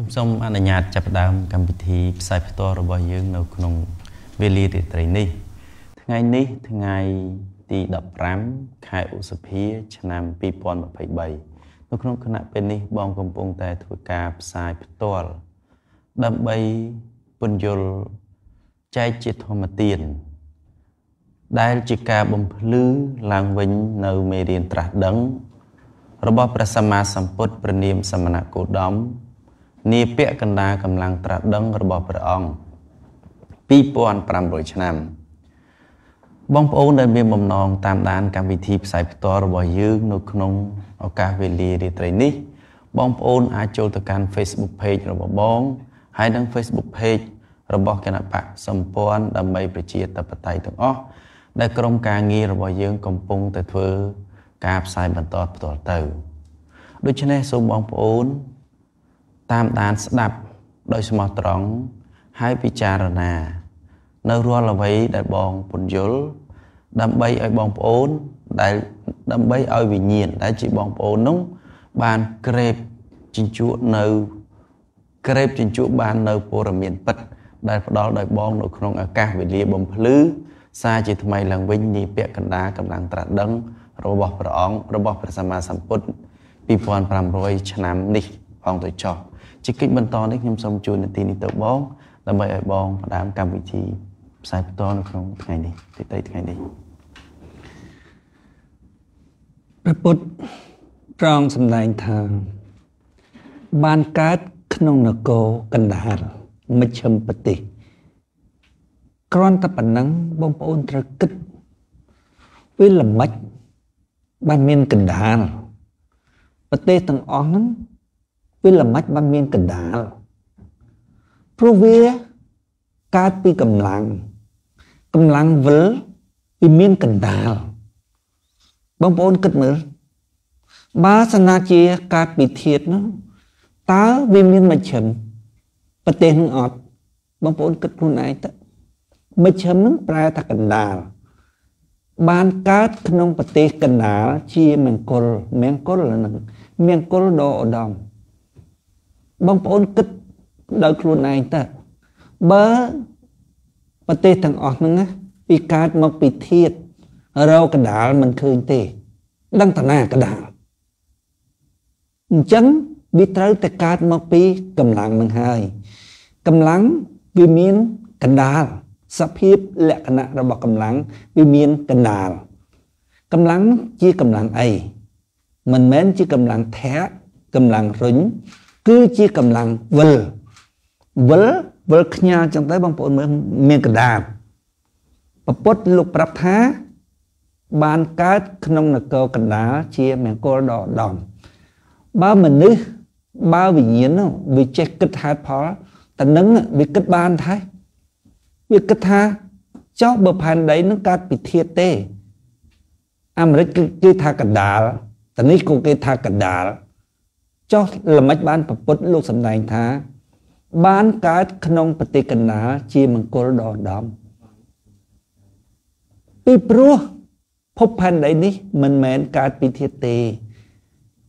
ខ្ញុំសូមអនុញ្ញាតចាប់ផ្ដើមកម្មវិធីផ្សាយផ្ទាល់របស់យើងនៅក្នុងវេលារាត្រីនេះ ថ្ងៃនេះថ្ងៃទី15ខែឧសភាឆ្នាំ2023នៅក្នុងគណៈពេលនេះបងកំពុងតែធ្វើការផ្សាយផ្ទាល់ដើម្បីពន្យល់ចែកជាធម្មទាន ដែលជាការបំភ្លឺឡើងវិញនៅមេរៀនត្រាស់ដឹង របស់ព្រះសម្មាសម្ពុទ្ធព្រះនាមសមណគោតមនាពាក់កណ្ដាលកម្លាំងត្រាស់ដឹង របស់ព្រះអង្គ2500ឆ្នាំ បងប្អូនដែលមានបំណងតាមដានកម្មវិធីផ្សាយផ្ទាល់របស់យើង នៅក្នុងឱកាសវេលារាត្រីនេះ បងប្អូនអាចចូលទៅកាន់ Facebook Page របស់បង ហើយនិង Facebook Page របស់គណៈបកសម្ព័ន្ធដើម្បីប្រជាធិបតេយ្យទាំងអស់ដែល ក្រុមការងាររបស់យើងកំពុងតែធ្វើ ការផ្សាយបន្តផ្ទាល់ទៅដូច្នេះសូមបងប្អូនតាមដានស្ដាប់ដោយស្មោះត្រង់ហើយពិចារណានៅរាល់អ្វីដែលបងពន្យល់ដើម្បីឲ្យបងប្អូនដែលដើម្បីឲ្យវិញ្ញាណដែលជាបងប្អូននោះបានក្រេបជញ្ជក់នៅក្រេបជញ្ជក់បាននៅព័រមានពិតដែលផ្ដល់ដោយបងនៅក្នុងឱកាសវេលាបំភ្លឺសារជាថ្មីឡើងវិញនាពាក់កណ្ដាលកម្លាំងត្រាស់ដឹងរបស់ព្រះអង្គរបស់ព្រះសម្មាសម្ពុទ្ធ2500ឆ្នាំនេះផងទៅចោះជាកិច្ចបន្តនេះខ្ញុំសូមជូននាទីនេះទៅបង ដើម្បីឲ្យបងផ្ដើមកម្មវិធីផ្សាយបន្តនៅក្នុងថ្ងៃនេះទីតីថ្ងៃនេះព្រះពុទ្ធត្រង់សម្ដែងថា បានកើតក្នុងនគរកណ្ដាលមជ្ឈមប្រទេសគ្រាន់តែប៉ុណ្ណឹងបងប្អូនត្រូវគិតវាល្មិច បានមានកណ្ដាលប្រទេសទាំងអស់ហ្នឹងវាល្មិចបានមានកណ្ដាលព្រោះវាកើតពីកម្លាំងកម្លាំងវិលពីមានកណ្ដាលបងប្អូនគិតមើលបើសិនជាកើតពីធាតនោះតើវាមានមជ្ឈិមប្រទេសនឹងអត់បងប្អូនគិតខ្លួនឯងតើមជ្ឈិមនឹងប្រែថាកណ្ដាលបានកើតក្នុងប្រទេសកណ្ដាលជាមង្គលមង្គលនឹងមង្គលដ៏ឧត្តមបងប្អូនគិតដោយខ្លួនឯងតើបើប្រទេសទាំងអស់ហ្នឹងណាពីកើតមកពីធាតរោកដាលមិនឃើញទេ ដឹងតាណាកដាលអញ្ចឹងវាត្រូវតែកើតមកពីកម្លាំងនឹងហើយកម្លាំងវាមានកណ្ដាលសភាពលក្ខណៈរបស់កម្លាំងវាមានកណ្ដាលកម្លាំងជាកម្លាំងអីមិនមែនជាកម្លាំងធាក់កម្លាំងរុញគឺជាកម្លាំងវិលវិលវិលខ្ញាចឹងទៅបងប្អូនមើលមានកដាបពពុទ្ធលោកប្រាប់ថាបានកើតក្នុងនគរកណ្ដាលជាមង្គលដ៏ឧត្តមបើមនុស្សបើវិញ្ញាណវាចេះគិតហេតុផលតនឹងវាគិតបានថាវាគិតថាចុះបើផែនដីនឹងកើតពិធាទេអាមេរិកគេថាកដាលតនេះក៏គេថាកដាលចុះល្មិចបានប្រពុតលោកសម្ដែងថា បានកើតក្នុងប្រតិកណ្ដាលជាមង្គលដ៏ឧត្តមពីព្រោះភពផែនដីនេះ មិនមែនកើតពីធាតុទេ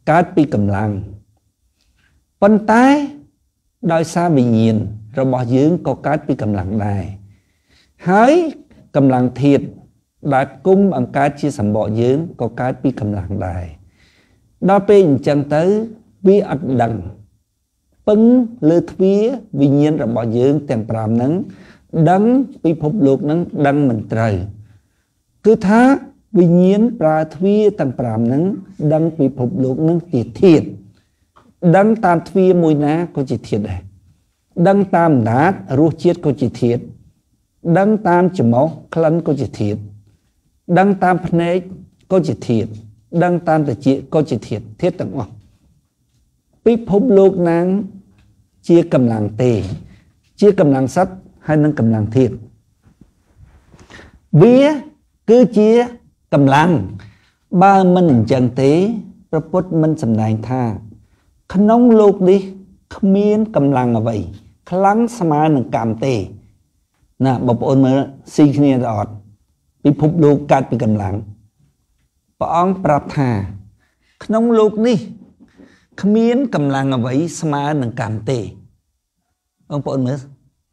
កើតពីកម្លាំងប៉ុន្តែដោយសារវិញ្ញាណរបស់យើងក៏កើតពីកម្លាំងដែរហើយកម្លាំងធាតុដែលគុំបង្កើតជាសម្បកយើងក៏កើតពីកម្លាំងដែរដល់ពេលអញ្ចឹងទៅវាអត់ដឹងពឹងលើទ្វាវិញ្ញាណរបស់យើង ទាំង5ហ្នឹងដឹងពិភពលោកហ្នឹងដឹងមិនត្រូវគឺថាវិញ្ញាណប្រើទ្វាទាំង5ហ្នឹងដឹងពិភពលោកហ្នឹងជាធាតដឹងតាមទ្វាមួយណាក៏ជាធាតដែរដឹងតាមអំណាចរសជាតិក៏ជាធាតដឹងតាមច្មោះក្លិនក៏ជាធាតដឹងតាមភ្នែកក៏ជាធាតដឹងតាមត្រចៀកក៏ជាធាតធាតទាំងអស់ពិភពលោកណាង ជាកម្លាំងទេ ជាកម្លាំងសត្វហើយនិងកម្លាំងធាតុវាគឺជាកម្លាំងបើមិនអញ្ចឹងទេព្រះពុទ្ធមិនសម្ដែងថា ក្នុងលោកនេះគ្មានកម្លាំងអ្វីខ្លាំងស្មើនឹងកម្មទេ ណាបងប្អូនមើលស៊ីគ្នាទៅអត់ពិភពលោកកើតពីកម្លាំងព្រះអង្គប្រាប់ថា ក្នុងលោកនេះគ្មានកម្លាំងអ្វីស្មើនឹងកម្មទេបងប្អូនមើល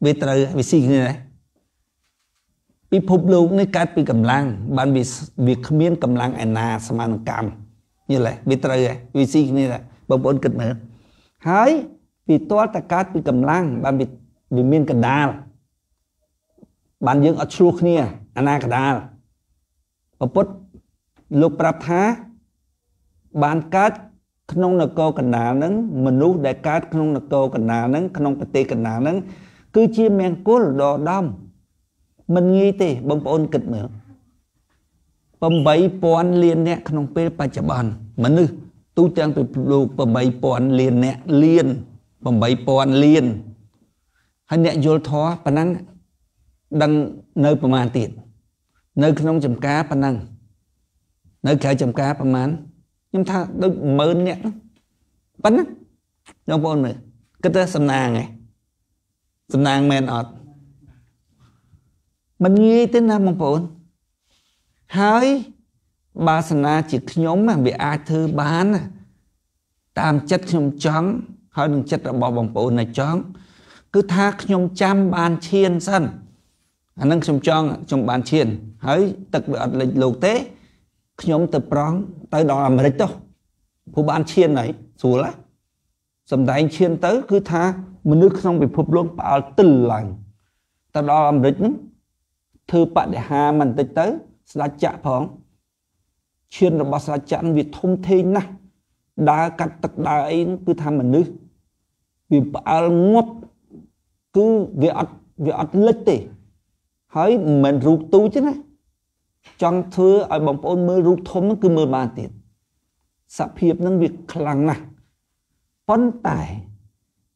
វាត្រូវវាស៊ីគ្នាណាពិភពលោកនេះកើតពីកម្លាំងបានវាវាគ្មានកម្លាំងឯណាស្មើនឹងកម្មយល់ទេវាត្រូវឯវាស៊ីគ្នាដែរបងប្អូនគិតមើលហើយវាទាល់តែកើតពីកម្លាំងបានវាវាមានកដាល បានយើងអត់ឆ្លោះគ្នាអាណាកដាលពុទ្ធលោកប្រាប់ថាបានកើតក្នុងនគរកណ្ដាលហ្នឹងមនុស្សដែលកើតក្នុងនគរកណ្ដាលហ្នឹងក្នុងប្រទេសកណ្ដាលហ្នឹងគឺជាមង្គលដ៏ដំមិនងាយទេបងប្អូនគិតមើល8000លានអ្នកក្នុងពេលបច្ចុប្បន្នមនុស្សទូទាំងពិភពលោក8000លានអ្នកលាន8000លានហើយអ្នកយល់ធម៌ប៉ុណ្ណឹងដឹងនៅប្រមាណទៀតនៅ ក្នុងចំការប៉ុណ្ណឹងនៅក្រៅចំការប្រមាណ1ខ្ញុំថាដូច10000នាក់ប៉ុណ្ណាបងប្អូនមើលគិតទៅសំណាងឯងសំណាងមែនអត់មិនងាយទេណាបងប្អូនហើយបាសនាជាខ្ញុំវាអាចធ្វើបាន តាមចិត្តខ្ញុំចង់ហើយនឹងចិត្តរបស់បងប្អូនណាចង់គឺថាខ្ញុំចាំបានឈានសិនអានឹងខ្ញុំចង់ខ្ញុំបានឈានហើយ ទឹកវាអត់លេចលោកទេខ្ញុំទៅប្រង់ទៅដល់អាមេរិកទៅព្រោះបានឈានហើយស្រួលណាសំដែងឈានទៅគឺថាមនុស្សក្នុងពិភពលោកផ្អើលទិលឡើងទៅដល់អាមេរិកហ្នឹងធ្វើបដិហាមិនតិចទៅ ស្ដេចចាក់ផងឈានរបស់ស្ដេចចាក់វាធំធេងណាស់ដើរកាត់ទឹកដើរអីគឺថាមនុស្សវាផ្អើលងប់គឺវាអត់វាអត់លិចទេ ហើយមិនរូបទូចទេណាចង់ធ្វើឲ្យបងប្អូនមើលរូបធំហ្នឹងគឺមើលបានទៀតសភាពហ្នឹងវាខ្លាំងណាស់ប៉ុន្តែ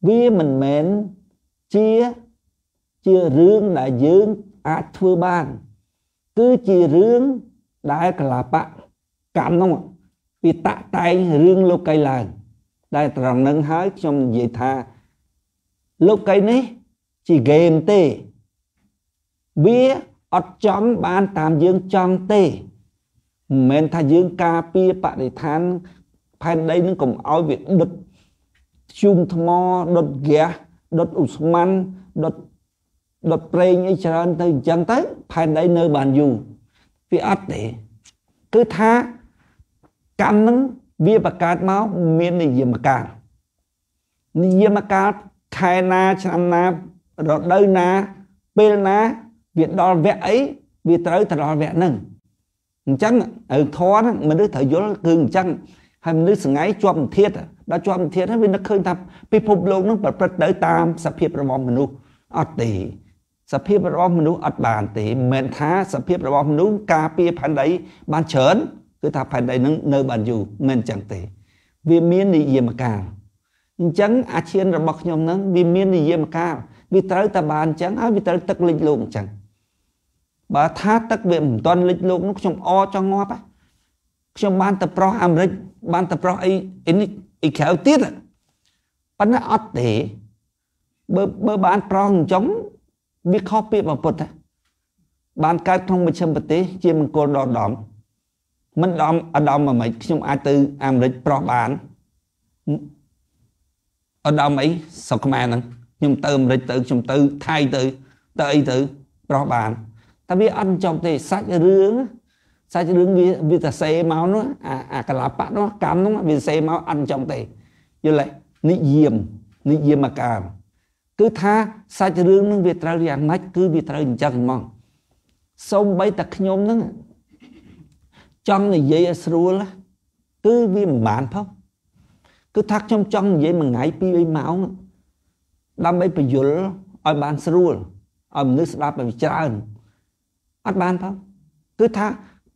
វាមិនមែនជាជារឿងដែលយើងអាចធ្វើបានគឺជារឿងដែលកលាបៈកម្មហ្នឹងវាតាក់តែងរឿងលោកីឡើងដែលត្រង់នឹងហើយខ្ញុំនិយាយថា លោកីនេះ ជាហ្គេមទេវាអត់ចង់បានតាមយើងចង់ទេមិនមែនថាយើងការពារបរិស្ថានផែនដីនឹងកុំឲ្យវាដុតធ្យូងថ្មដុតហ្គាសដុតអ៊ូស្មាន់ដុតដុតប្រេងអីច្រើនទៅអញ្ចឹងទៅផែនដីនៅបានយូរវាអត់ទេគឺថាកម្មនឹងវាបង្កើតមកមាននិយមកាលនិយមកាលខែណាឆ្នាំណារដូវណាពេលណាវាដល់វគ្គអីវាត្រូវទៅដល់វគ្គហ្នឹងអញ្ចឹងឪធរមនុស្សត្រូវយល់គឺអញ្ចឹងហើយមនុស្សសងៃជាប់និធាតដល់ជាប់និធាតហ្នឹងវានឹកឃើញថាពិភពលោកហ្នឹងប្រព្រឹត្តទៅតាម សភាពរបស់មនុស្សអត់ទេ សភាពរបស់មនុស្សអត់បាន ទេមិនមែនថាសភាពរបស់មនុស្សការពារផែនដីបានច្រើន គឺថាផែនដីនឹងនៅបានយូរមិនអញ្ចឹងទេ វាមាននិយមកាលអញ្ចឹងអាឈានរបស់ខ្ញុំនឹង វាមាននិយមកាលវាត្រូវតែបានអញ្ចឹងហើយវាត្រូវទឹកលេចលោកអញ្ចឹងបើថាទឹកវាមិនទាន់លិចលោកនោះខ្ញុំអចង់ងាប់ខ្ញុំបានតែប្រោះអាមេរិកបានតែប្រោះអីអីនេះអីក្រៅទៀតប៉ុន្តែអត់ទេបើបើបានប្រោះអញ្ចឹងវាខុសពីបំពុតណាបានកើតក្នុងមជ្ឈមប្រទេសជាមង្គលដល់ដំ មិនដំអដំអាមេរិកខ្ញុំអាចទៅអាមេរិកប្រោះបានអដំអីស្រុកខ្មែរហ្នឹងខ្ញុំទៅអាមេរិកទៅខ្ញុំទៅថៃទៅទៅអីទៅប្រោះបានតែវាអត់ចប់ទេសាច់រឿងសាច់រឿងវាវាតែសេមកនោះអាអាកលាបៈនោះកម្មនោះវាសេមកអត់ចប់ទេយល់ទេនិយមនិយមកម្មគឺថាសាច់រឿងនឹងវាត្រូវយ៉ាងម៉េចគឺវាត្រូវអញ្ចឹងហ្មងសូម្បីតែខ្ញុំនឹងចង់និយាយឲ្យស្រួលគឺវាមិនបានផងគឺថាខ្ញុំចង់និយាយមួយថ្ងៃពីរបីម៉ោងដើម្បីបញ្យលឲ្យបានស្រួលឲ្យមនុស្សស្ដាប់ឲ្យច្រើនអត់បានផងគឺថា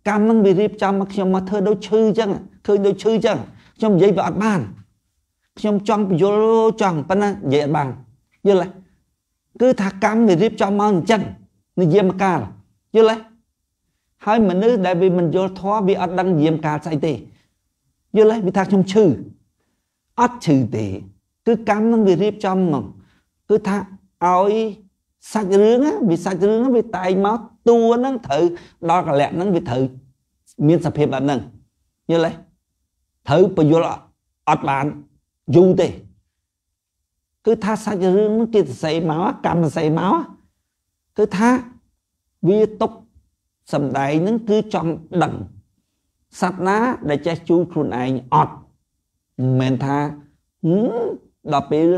កម្មនឹងវារៀបចំមកខ្ញុំមកធ្វើដូចឈឺអញ្ចឹងឃើញដូចឈឺអញ្ចឹងខ្ញុំនិយាយវាអត់បានខ្ញុំចង់បញ្យល់ចង់ប៉ុន្តែនិយាយអត់បានយល់ទេគឺថាកម្មវារៀបចំមកអញ្ចឹងនិយមកាលយល់ទេហើយមនុស្សដែលវាមិនយល់ធម៌វាអត់ដឹងនិយមកាលស្អីទេយល់ទេវាថាខ្ញុំឈឺអត់ឈឺទេ គឺកម្មនឹងវារៀបចំមកគឺថាឲ្យសាច់រឿងវាសាច់រឿងវាតែងមកតួហ្នឹងត្រូវដល់កលៈហ្នឹងវាត្រូវមានសភាពបែបហ្នឹងយល់ទេត្រូវពយល់អត់បានយូរទេគឺថាសាច់រឿងហ្នឹងគេសរសេរមកកម្មសរសេរមកគឺថាវាຕົកសំដែងហ្នឹងគឺចង់ដឹងសត្វណាដែលចេះជួខ្លួនឯងអត់មិនមែនថាដល់ពេល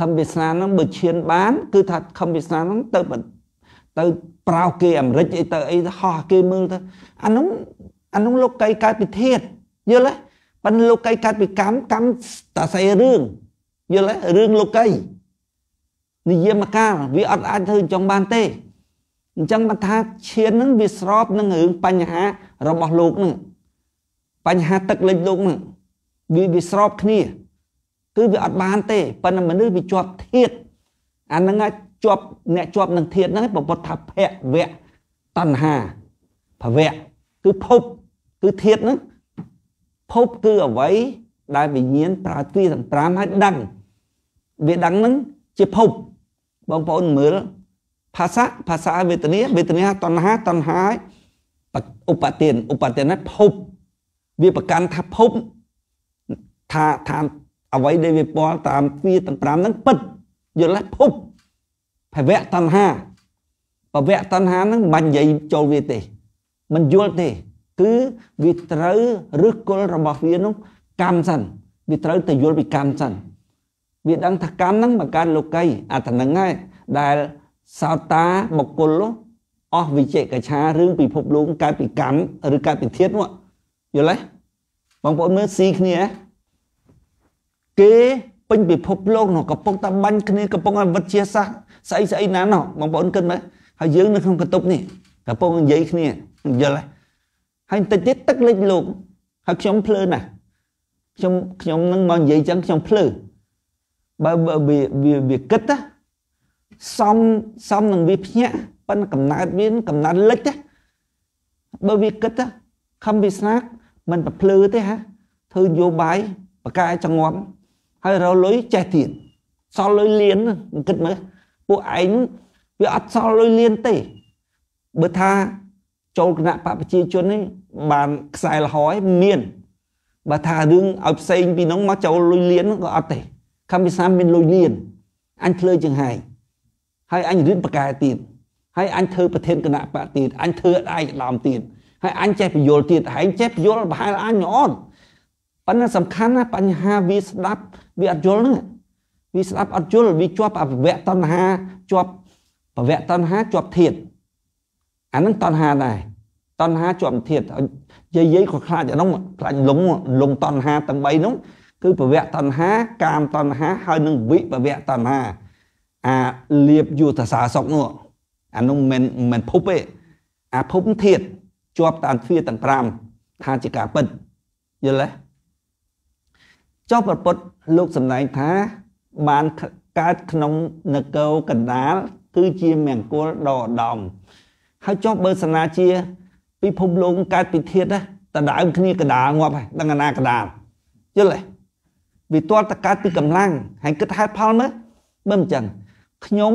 ខឹមវាសនានឹងបើឈានបានគឺថាខឹមវាសនានឹងទៅទៅប្រោសគេអាមេរិកអីទៅអីហោះគេមើលទៅអានោះអានោះលោកកៃកើតពិធាតយល់ទេប៉ិនលោកកៃកើតពីកម្មកម្មតាស័យរឿងយល់ទេរឿងលោកកៃនិយមកាលវាអត់អាចធ្វើចង់បានទេអញ្ចឹងបើថាឈាននឹងវាស្របនឹងរឿងបញ្ហារបស់លោកនឹងបញ្ហាទឹកលិចលោកនឹងវាវាស្របគ្នាគឺវាអត់បានទេប៉ុន្តែមនុស្សវាជាប់ធាតអាហ្នឹងជាប់ អ្នកជាប់នឹងធាតហ្នឹងប្រពុតថាភវៈតណ្ហាភវៈគឺភពគឺធាតហ្នឹងភពគឺអ្វីដែលវិញ្ញាណប្រើទ្វាទាំង5ឲ្យដឹង វាដឹងហ្នឹងជាភពបងប្អូនមើលភាសាភាសាវេទនាវេទនាតណ្ហាតណ្ហាឧបទានឧបទានហ្នឹងភពវាប្រកាន់ថាភពថាថាអ្វីដែលវាពាល់តាមវាទាំង5ហ្នឹងពិតយល់ទេភពភវៈតណ្ហាភវៈតណ្ហាហ្នឹងមិនបាញ់និយាយចូលវាទេមិនយល់ទេគឺវាត្រូវឬគល់របស់វានោះកម្មសិន វាត្រូវតែយល់ពីកម្មសិនវាដឹងថាកម្មហ្នឹងបង្កើតលោកីអាតនឹងហើយដែលសោតាបុគ្គលអស់វិជេកឆារឿងពិភពលោកកើតពីកម្មឬកើតពីធាតុនោះយល់ទេបងប្អូនមើលស៊ីគ្នាហ៎គេពេញពិភពលោកនោះកំពុងតែបាញ់គ្នាកំពុងតែវិទ្យាសាស្ត្រស្អីស្អីណានោះបងប្អូនគិតមើលហើយយើងនៅក្នុងកតុបនេះកំពុងនិយាយគ្នាយល់ហើយបន្តិចទៀតទឹកលិចលោកហើយខ្ញុំភ្លើណាស់ខ្ញុំខ្ញុំនឹងមកនិយាយចឹងខ្ញុំភ្លើបើវាវាគិតសំសំនឹងវាភ្ញាក់ប៉ិនកំណើតវាកំណើតលិចបើវាគិតខំវាស្នាកមិនប្រភ្លឺទេហាធ្វើយោបាយបកាចងំហើយរកលុយចេះទៀតសល់លុយលៀនគិតមើលពួកឯងវាអត់សល់លុយលៀនទេ បើថាចូលគណៈបពាជាជននេះបានខ្សែលហើយមានបើថារឿងឲ្យផ្សេងពីនោះមកចូលលុយលៀនក៏អត់ទេកម្ពុជាមានលុយលៀនអញភ្លើចង្ហែងហើយអញរៀនបកែទៀតហើយអញធ្វើប្រធានគណៈបកទៀតអញធ្វើឯកឧត្តមទៀតហើយអញចេះបញ្យល់ទៀតហើយចេះបញ្យល់ប្រហែលអញអត់ប៉ុន្តែសំខាន់ណាស់បញ្ហាវាស្ដាប់វាអត់យល់ណាវាស្ដាប់អត់យល់វាជាប់អវៈតណ្ហាជាប់បវៈតណ្ហាជាប់ធាតអានឹងតណ្ហាដែរតណ្ហាជាប់ធាតយាយយាយក៏ខ្លាចអានោះខ្លាចលំលំតណ្ហាទាំង3នោះគឺបវៈតណ្ហាកាមតណ្ហាហើយនឹងវិបវៈតណ្ហាអាលៀបយុទ្ធសាសុកនោះអានោះមិនមិនភពទេអាភពធាតជាប់តាមទ្វាទាំង5ថាជាការពិតយល់ទេចុះប្រពុតលោកសម្ដែងថា បានកើតក្នុងនគរកណ្ដាលគឺជាមង្គលដ៏ឧត្តមហើយចុះបើសនាជាពិភពលោកកើតពីធាតុតដើមគ្នាកដាលងាប់ហើយដឹងអាណាកដាលយល់ទេវាទាល់តែកើតពីកម្លាំងហើយគិតហេតុផលមើលបើមិនចឹងខ្ញុំ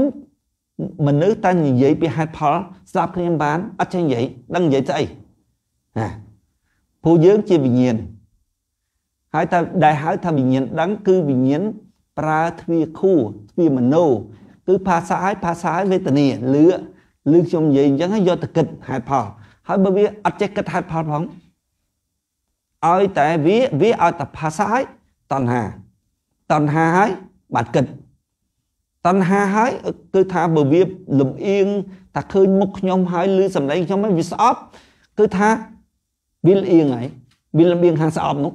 មនុស្សតែនិយាយពីហេតុផលស្ដាប់គ្នាបានអត់ចេះនិយាយដឹងនិយាយស្អីណាព្រោះយើងជាវិញ្ញាណហើយតែដែលហៅថាវិញ្ញាណដឹងគឺវិញ្ញាណប្រើទ្វាខួរទ្វាមនោគឺភាសាឲ្យភាសាឲ្យវេទនាលឺលឺខ្ញុំនិយាយអញ្ចឹងយកទៅគិតហេតុផលហើយបើវាអត់ចេះគិតហេតុផលផងឲ្យតែវាវាឲ្យតែភាសាឲ្យតណ្ហាតណ្ហាឲ្យបាត់គិតតណ្ហាហើយគឺថាបើវាលំអៀងថាឃើញមុខខ្ញុំហើយឬសម្លេងខ្ញុំហើយវាស្អប់គឺថាវាលអៀងហើយវាលំអៀងខាងស្អប់នោះ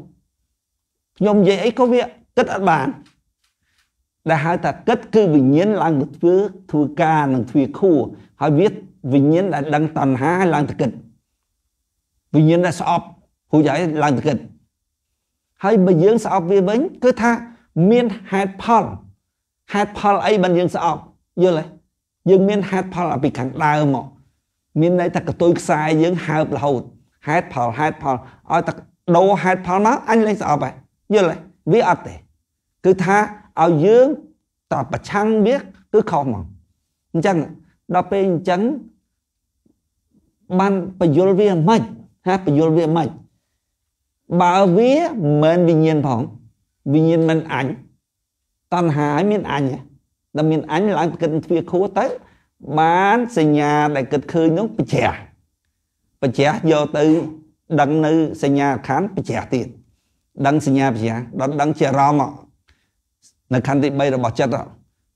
ខ្ញុំនិយាយអីក៏វាគិតអត់បាន ដែលហៅថាគិតគឺវិញ្ញាណឡើងទៅធ្វើ ធ្វើការនឹងទ្វាខួរហើយវាវិញ្ញាណដែលដឹងតណ្ហាឡើងទៅគិតវិញ្ញាណដែលស្អប់ហូចហើយឡើងទៅគិតហើយបើយើងស្អប់វាវិញគឺថាមានហេតុផលហេតុផលអីបានយើងស្អប់យល់ទេយើងមានហេតុផលពីខាងដើមមក មានន័យថាកតុយខ្សែយើងហើបរហូតហេតុផលហេតុផលឲ្យតែដោហេតុផលមកអញលែងស្អប់ហើយយល់ទេវាអត់ទេគឺថាឲ្យយើងតបប្រឆាំងវាគឺខុសមកអញ្ចឹងដល់ពេលអញ្ចឹងបានបញ្យល់វាមិនហាបញ្យល់វាមិនបើវាមិនវិញ្ញាណផងវិញ្ញាណមិនអញតណ្ហាឲ្យមានអញដល់មានអញឡើងគិតទ្វាខួរទៅបានសញ្ញាដែលគិតឃើញនោះបជ្រះបជ្រះយកទៅដឹងនៅសញ្ញាខានបជ្រះទៀតដឹងសញ្ញាបញ្ញាដល់ដឹងជាអារម្មណ៍នៅខណ្ឌទី3របស់ចិត្ត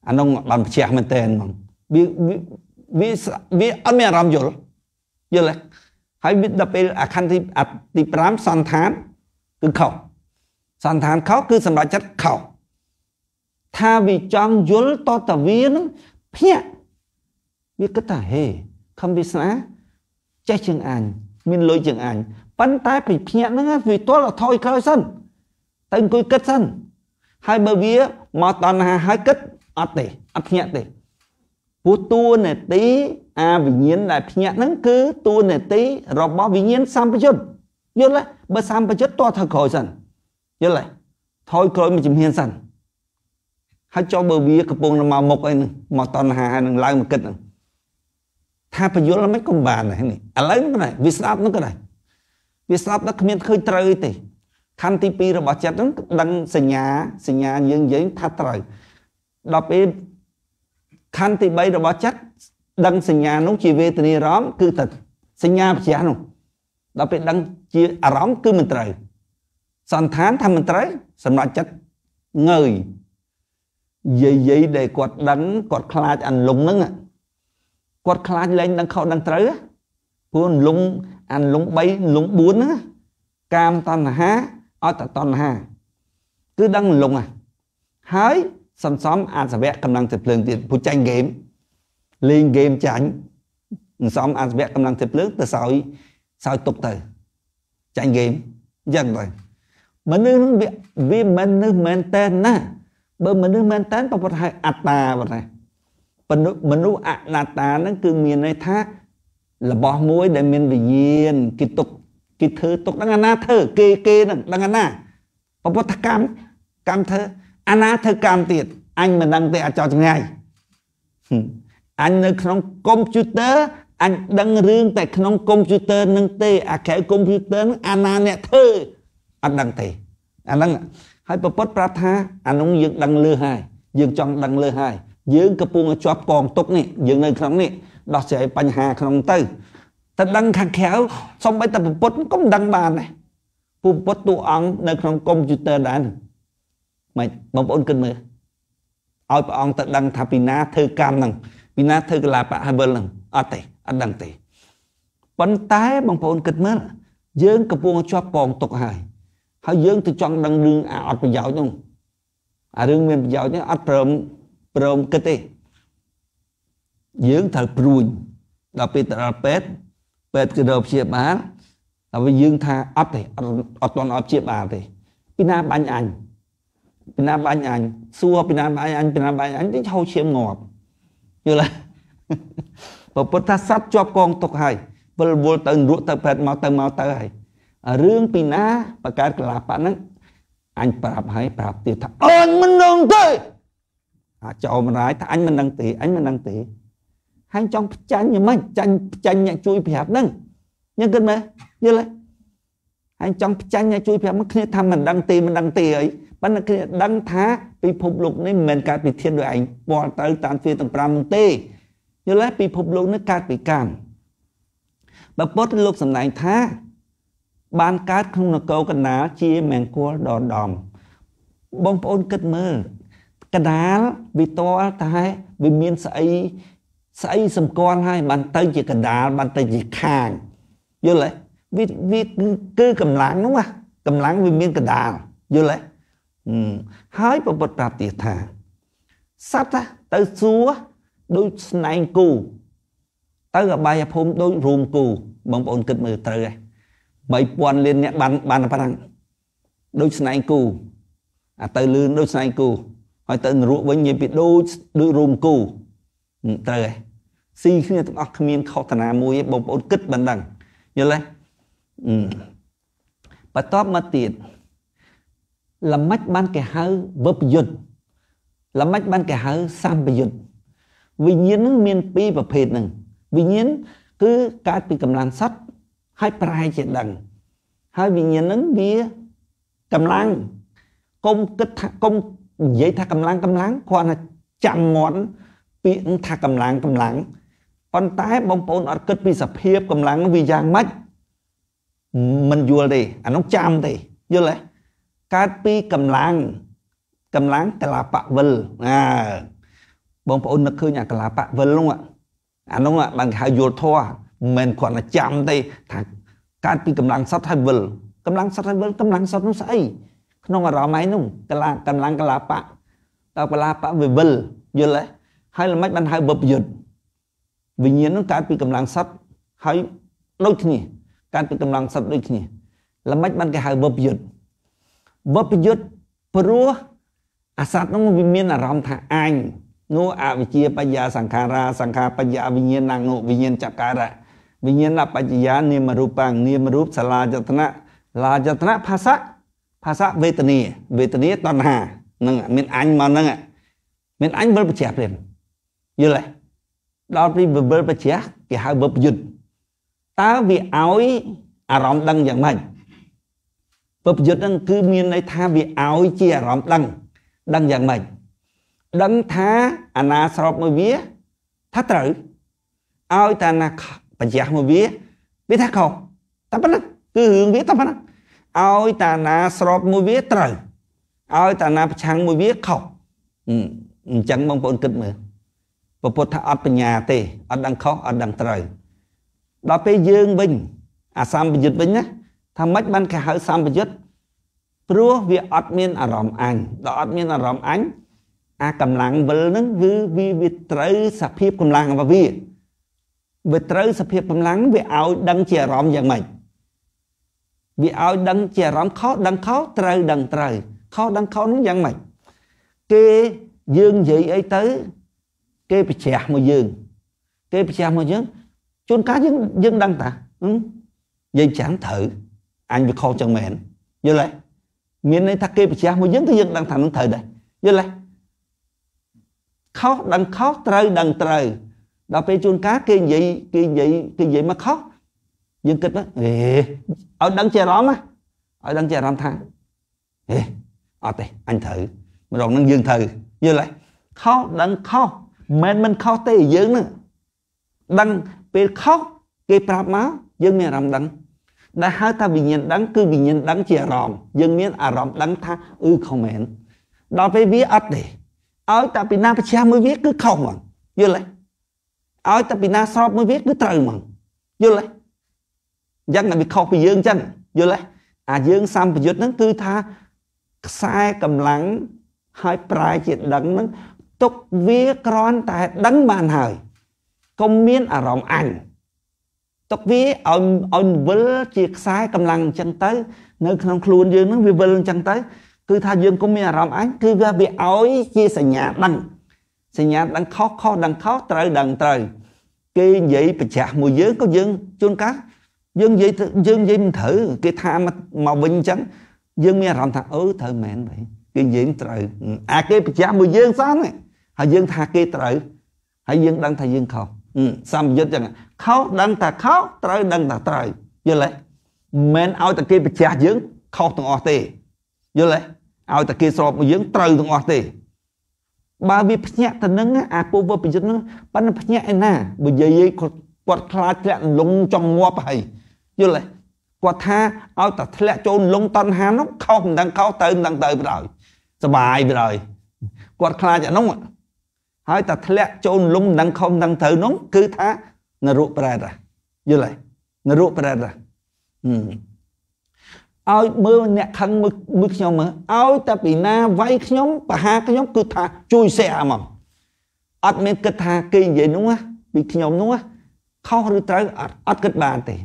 អានោះបានបញ្ជាក់មែនតើហ្មងវាវាវាអត់មានអារម្មណ៍យល់យល់ទេហើយវាដល់ពេលអាខណ្ឌទីទី5សន្តានគឺខុសសន្តានខុសគឺសម្រាប់ចិត្តខុសថាវាចង់យល់តតវានឹងភ្ញាក់វាគិតថាហេខំវាស្នាចេះជាងអញមានលុយជាងអញប៉ុន្តែពីភ្នាក់ហ្នឹងវាទល់ថយក្រោយសិនទៅអង្គុយគិតសិន ហើយបើវាមកតណ្ហាហើយគិតអត់ទេអត់ភ្នាក់ទេព្រោះតួនាទីអាវិញ្ញាណដែលភ្នាក់ហ្នឹងគឺតួនាទីរបស់វិញ្ញាណសម្បយុទ្ធយល់ទេបើសម្បយុទ្ធតថយក្រោយសិនយល់ទេថយក្រោយមកជំហានសិនហើយចុះបើវាកំពុងមកមុខអីហ្នឹងមកតណ្ហាហើយនឹងឡើងមកគិតហ្នឹងថាបញ្យល់មិនក៏បានដែរនេះឥឡូវហ្នឹងក៏ដែរវាស្ដាប់ហ្នឹងក៏ដែរវាស្លាប់ដល់គ្មានឃើញត្រូវទេខណ្ឌទី2របស់ចិត្តហ្នឹងដឹងសញ្ញាសញ្ញាយើងនិយាយថាត្រូវដល់ពេលខណ្ឌទី3របស់ចិត្តដឹងសញ្ញានោះជាវេទនារំគឺតែសញ្ញាប្រជ្រះនោះដល់ពេលដឹងជាអារម្មណ៍គឺមិនត្រូវសន្តានថាមិនត្រូវសម្រាប់ចិត្តងើយយាយយាយដែលគាត់ដឹងគាត់ខ្លាចអាលុងហ្នឹងគាត់ខ្លាចលែងដឹងខុសដឹងត្រូវព្រោះលុងអាលំ3លំ4ហ្នឹងកាមតណ្ហាអតតណ្ហាគឺដឹងលំហ่ะហើយសន្សំអសវៈកម្លាំងចិត្តភ្លើងទៀតពូចាញ់ហ្គេមលេងហ្គេមចាញ់សន្សំអសវៈកម្លាំងចិត្តភ្លើងទៅសោយសោយទុកទៅចាញ់ហ្គេមអញ្ចឹងទៅមនុស្សនឹងវាមនុស្សមែនតែនណាបើមនុស្សមែនតែនប្រពន្ធហៅអត្តាបងណាមនុស្សអនត្តាហ្នឹងគឺមានន័យថារបស់មួយដែលមាន វិញ្ញាណគេទុកគេធ្វើទុកដល់អាណាធ្វើគេគេហ្នឹងដល់អាណាប្រពុតកម្មកម្មធ្វើអាណាធ្វើកម្មទៀតអញមិនដឹងទេអាចោចចម្ងាយអញនៅក្នុងកុំព្យូទ័រអញដឹងរឿងតែក្នុងកុំព្យូទ័រនឹងទេអាក្រៅកុំព្យូទ័រនឹងអាណាអ្នកធ្វើអត់ដឹងទេអាហ្នឹងហើយប្រពុតប្រាប់ថាអានោះយើងដឹងលឺហើយ យើងចង់ដឹងលឺហើយយើងកំពុងជាប់កងទុកនេះយើងនៅក្នុងនេះដោះស្រាយបញ្ហាក្នុងទៅតែដឹងខាងក្រៅសំបីតែពុទ្ធក៏មិនដឹងបានដែរពុទ្ធទូអង្គនៅក្នុងកុំព្យូទ័រដែរមិនបងប្អូនគិតមើលឲ្យព្រះអង្គទៅដឹងថាពីណាធ្វើកម្មហ្នឹងពីណាធ្វើកលាបហវិលហ្នឹងអត់ទេអត់ដឹងទេប៉ុន្តែបងប្អូនគិតមើលយើងកំពុងជាប់កងទុកហើយហើយយើងទៅចង់ដឹងរឿងអាអត់ប្រយោជន៍នោះអារឿងមានប្រយោជន៍នេះអត់ព្រមព្រមគិតទេយើងត្រូវព្រួយដល់ពេលទៅដល់ពេទ្យពេទ្យគឺដល់ព្យាបាលតែវិញយើងថាអត់ទេអត់អត់តន់អត់ព្យាបាលទេ ពីណាបាញ់អញពីណាបាញ់អញសួរពីណាបាញ់អញពីណាបាញ់អញទីឆោឈាមងាប់យល់ទេបើពុទ្ធថាសត្វជាប់កងទុកហើយវិលវល់ទៅនរកទៅពេទ្យមកទៅមកទៅហើយរឿងពីណាបកើតកលាបៈហ្នឹងអញប្រាប់ហើយប្រាប់ទៀតថាអញមិនដឹងទេអាចោមរាយថាអញមិនដឹងទេអញមិនដឹងទេហើយចង់ផ្ចាញ់យ៉ាងម៉េចចាញ់ផ្ចាញ់អ្នកជួយប្រាប់ហ្នឹងយើងគិតមើលយល់ទេហើយចង់ផ្ចាញ់អ្នកជួយប្រាប់មកគ្នាថាមិនដឹងទេមិនដឹងទេអីប៉ុន្តែគ្នាដឹងថាពិភពលោកនេះមិនមែនកើតពីធាតុដោយឯងពលទៅតាមទ្វាទាំង5នោះទេយល់ទេពិភពលោកនេះកើតពីកម្មបើពុតលោកសម្ដែងថា បានកើតក្នុងនគរកណ្ដាលជាមង្គលដដំបងប្អូនគិតមើលកណ្ដាលវាតលតែវាមានស្អីស្អីសម្គាល់ហើយបានទៅជាកដាលបានទៅជាខាងយល់ទេវាវាគឺកម្លាំងនោះណាកម្លាំងវាមានកដាលយល់ទេហើយពពុតប្រាប់ទៀតថាសត្វណាទៅសួរដូចស្នែងគូទៅអបាយភូមិដូចរួមគូបងប្អូនគិតមើលត្រូវឯង3000លានអ្នកបានបានប៉ុណ្ណឹងដូចស្នែងគូអាទៅលឿនដូចស្នែងគូហើយទៅនរកវិញនិយាយពីដូចដូចរួមគូត្រូវហើយស៊ីគ្នាទាំងអស់គ្មានខុសតាណាមួយបងប្អូនគិតមិនដឹងយល់ទេបន្ទាប់មកទៀតល្មិចបានគេហៅវពយុទ្ធល្មិចបានគេហៅសម្បយុទ្ធវិញ្ញាណនឹងមានពីរប្រភេទហ្នឹងវិញ្ញាណគឺកើតពីកម្លាំងសត្វហើយប្រែជាដឹងហើយវិញ្ញាណនឹងវាកម្លាំងកុំគិតថាកុំនិយាយថាកម្លាំងកម្លាំងគ្រាន់តែចាំមាត់ពាក្យថាកម្លាំងកម្លាំងប៉ុន្តែ បងប្អូនអត់គិតពីសភាពកម្លាំងវាយ៉ាងម៉េចមិនយល់ទេអានោះចាំទេយល់ទេកើតពីកម្លាំងកម្លាំងកលាបៈវិលណាបងប្អូននឹកឃើញអាកលាបៈវិលនោះអានោះបានគេហៅយល់ធម៌មិនគ្រាន់តែចាំទេថាកើតពីកម្លាំងសត្វហើយវិលកម្លាំងសត្វហើយវិលកម្លាំងសត្វនោះស្អីក្នុងអារម្មណ៍ឯនោះកលាកម្លាំងកលាបៈដល់កលាបៈវិលយល់ទេហើយល្មិចបានហៅបុព្វយុទ្ធវិញ្ញាណនឹងកើតពីកម្លាំងសត្វហើយដូចគ្នាកើតពីកម្លាំងសត្វដូចគ្នាល្មិចបានគេហៅបុព្វយុទ្ធបុព្វយុទ្ធព្រោះអាសត្វនោះវាមានអារម្មណ៍ថាអញនោះអវិជ្ជាបញ្ញាសង្ខារាសង្ខារបញ្ញាវិញ្ញាណនោះវិញ្ញាណចក្ការៈវិញ្ញាណបច្ចយានាមរូបាំងនាមរូបសាលាយតនៈឡាយតនៈភាសៈភាសៈវេទនាវេទនាតណ្ហានឹងមានអញមកហ្នឹងមានអញវិលបញ្ជាក់ព្រមយល់ទេដល់ពីបបិលប្រជាគេហៅបបយុទ្ធតើវាឲ្យអារម្មណ៍ដឹងយ៉ាងម៉េចបបយុទ្ធហ្នឹងគឺមានន័យថាវាឲ្យជាអារម្មណ៍ដឹងដឹងយ៉ាងម៉េចដឹងថាអាណាស្របមួយវាថាត្រូវឲ្យតាណាប្រយ័ត្នមួយវាវាថាខុសតែប៉ុណ្ណឹងគឺរឿងវាតែប៉ុណ្ណឹងឲ្យតាណាស្របមួយវាត្រូវឲ្យតាណាប្រឆាំងមួយវាខុសអញ្ចឹងបងប្អូនគិតមើលពុទ្ធថាអត់បញ្ញាទេអត់ដឹងខុសអត់ដឹងត្រូវដល់ពេលយើងវិញអាសម្បយុទ្ធវិញណាថាម៉េចបានគេហៅសម្បយុទ្ធព្រោះវាអត់មានអារម្មណ៍អញដល់អត់មានអារម្មណ៍អញអាកម្លាំងវិលនឹងគឺវា វាត្រូវសភាពកម្លាំងរបស់វាវាត្រូវសភាពកម្លាំងវាឲ្យដឹងជាអារម្មណ៍យ៉ាងម៉េចវាឲ្យដឹងជាអារម្មណ៍ខុសដឹងខុសត្រូវដឹងត្រូវខុសដឹងខុសនឹងយ៉ាងម៉េចគេយើងនិយាយអីទៅគេប្រជ្រះមកយើងគេប្រជ្រះមកយើងជួនកាលយើងយើងដឹងតាយើងចាំត្រូវអញវាខុសចឹងមែនយល់ទេមានន័យថាគេប្រជ្រះមកយើងគឺយើងដឹងថានឹងត្រូវដែរយល់ទេខុសដឹងខុសត្រូវដឹងត្រូវដល់ពេលជួនកាលគេនិយាយគេនិយាយគេនិយាយមកខុសយើងគិតមកអេឲ្យដឹងជាអារម្មណ៍ឲ្យដឹងជាអារម្មណ៍ថាអេអត់ទេអញត្រូវម្ដងនឹងយើងត្រូវយល់ទេខុសដឹងខុសមិនមិនខុសទេយើងនឹងដឹងពេលខុសគេប្រាប់មកយើងមានអារម្មណ៍ដឹង ដែលហៅថាវិញ្ញាណដឹងគឺវិញ្ញាណដឹងជាអារម្មណ៍យើងមានអារម្មណ៍ដឹងថាអឺខុសមែនដល់ពេលវាអត់ទេឲ្យតែពីណាប្រឆាំងមួយវាគឺខុសហ្មងយល់ទេឲ្យតែពីណាស្របមួយវាគឺត្រូវហ្មងយល់ទេអញ្ចឹងតែវាខុសពីយើងអញ្ចឹងយល់ទេអាយើងសម្ពយុទ្ធហ្នឹងគឺថាខ្សែកម្លាំងហើយប្រែជាដឹងហ្នឹងទុកវាគ្រាន់តែដឹងបានហើយកុំមានអារម្មណ៍អញទុកវាឲ្យឲ្យវិលជាខ្សែកម្លាំងអញ្ចឹងទៅ នៅក្នុងខ្លួនយើងនឹងវាវិលអញ្ចឹងទៅគឺថាយើងកុំមានអារម្មណ៍អញគឺវាវាឲ្យជាសញ្ញាដឹងសញ្ញាដឹងខុសខុសដឹងខុសត្រូវដឹងត្រូវគេនិយាយបញ្ជាក់មួយយើងក៏យើងជួនកាលយើងនិយាយយើងនិយាយមិនត្រូវគេថាមកវិញអញ្ចឹងយើងមានអារម្មណ៍ថាអឺត្រូវមែនវិញគេនិយាយត្រូវអាគេប្រចាំមួយយើងសិនហើយយើងថាគេត្រូវហើយយើងដឹងថាយើងខុសសំយុទ្ធចឹងខុសដឹងថាខុសត្រូវដឹងថាត្រូវយល់ទេមិនឲ្យតែគេប្រជះយើងខុសទាំងអស់ទេ យល់ទេឲ្យតែគេស្របមកយើងត្រូវទាំងអស់ទេបើវាភ្ញាក់ទៅ នឹងអាពុវប្រយុទ្ធនឹងប៉ិនភ្ញាក់ឯណាបើនិយាយគាត់ខ្លាចធ្លាក់លងចង់ងាប់ហើយយល់ទេគាត់ថាឲ្យតែធ្លាក់ចូលលងតណ្ហានោះខុសមិនដឹងខុសទៅមិនដឹងទៅបណ្ដោយសបាយវាហើយគាត់ខ្លាចអានោះហើយតែធ្លាក់ចូលលំនឹងខំនឹងត្រូវនោះគឺថានរកប្រែតយល់ហើយនរកប្រែតឲ្យមើលអ្នកខឹងមួយខ្ញុំមើលឲ្យតែពីណាវាយខ្ញុំបហាខ្ញុំគឺថាជួយសេះហ្មងអត់មានគិតថាគេនិយាយនោះពីខ្ញុំនោះខុសឬត្រូវអត់អត់គិតបានទេ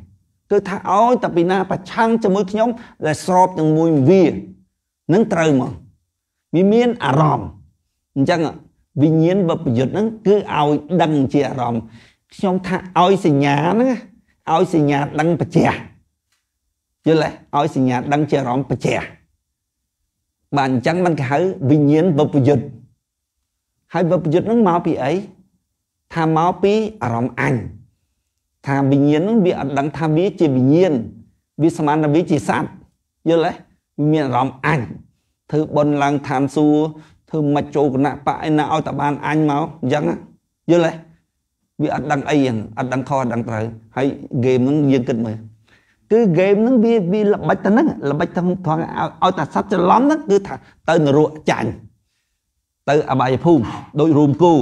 គឺថាឲ្យតែពីណា ប្រឆាំងជាមួយខ្ញុំដែលស្របនឹងមួយវានឹងត្រូវហ្មងវាមានអារម្មណ៍អញ្ចឹងវិញ្ញាណបពយុទ្ធហ្នឹងគឺឲ្យដឹងជាអារម្មណ៍ខ្ញុំថាឲ្យសញ្ញាហ្នឹងឲ្យសញ្ញាដឹងបច្ចៈយល់ទេឲ្យសញ្ញាដឹងជាអារម្មណ៍បច្ចៈបាទអញ្ចឹងມັນគេហៅវិញ្ញាណបពយុទ្ធហើយបពយុទ្ធហ្នឹងមកពីអីថាមកពីអារម្មណ៍អញថាវិញ្ញាណហ្នឹងវាអត់ដឹងថាវាជាវិញ្ញាណវាសមានថាវាជាសត្វយល់ទេមានអារម្មណ៍អញធ្វើបន់ឡើងឋានសួគ៌ធ្វើមិនចូលគណៈបកឯណាឲ្យតបានអញមកអញ្ចឹងយល់ទេវាអត់ដឹងអីហ្នឹងអត់ដឹងខុសអត់ដឹងត្រូវហើយហ្គេមហ្នឹងយើងគិតមើលគឺហ្គេមហ្នឹងវាវាល្បិចទៅហ្នឹងល្បិចទៅថងឲ្យតែសត្វច្រឡំហ្នឹងគឺថាទៅនរកចាញ់ទៅអបាយភូមិដូចរួមគូ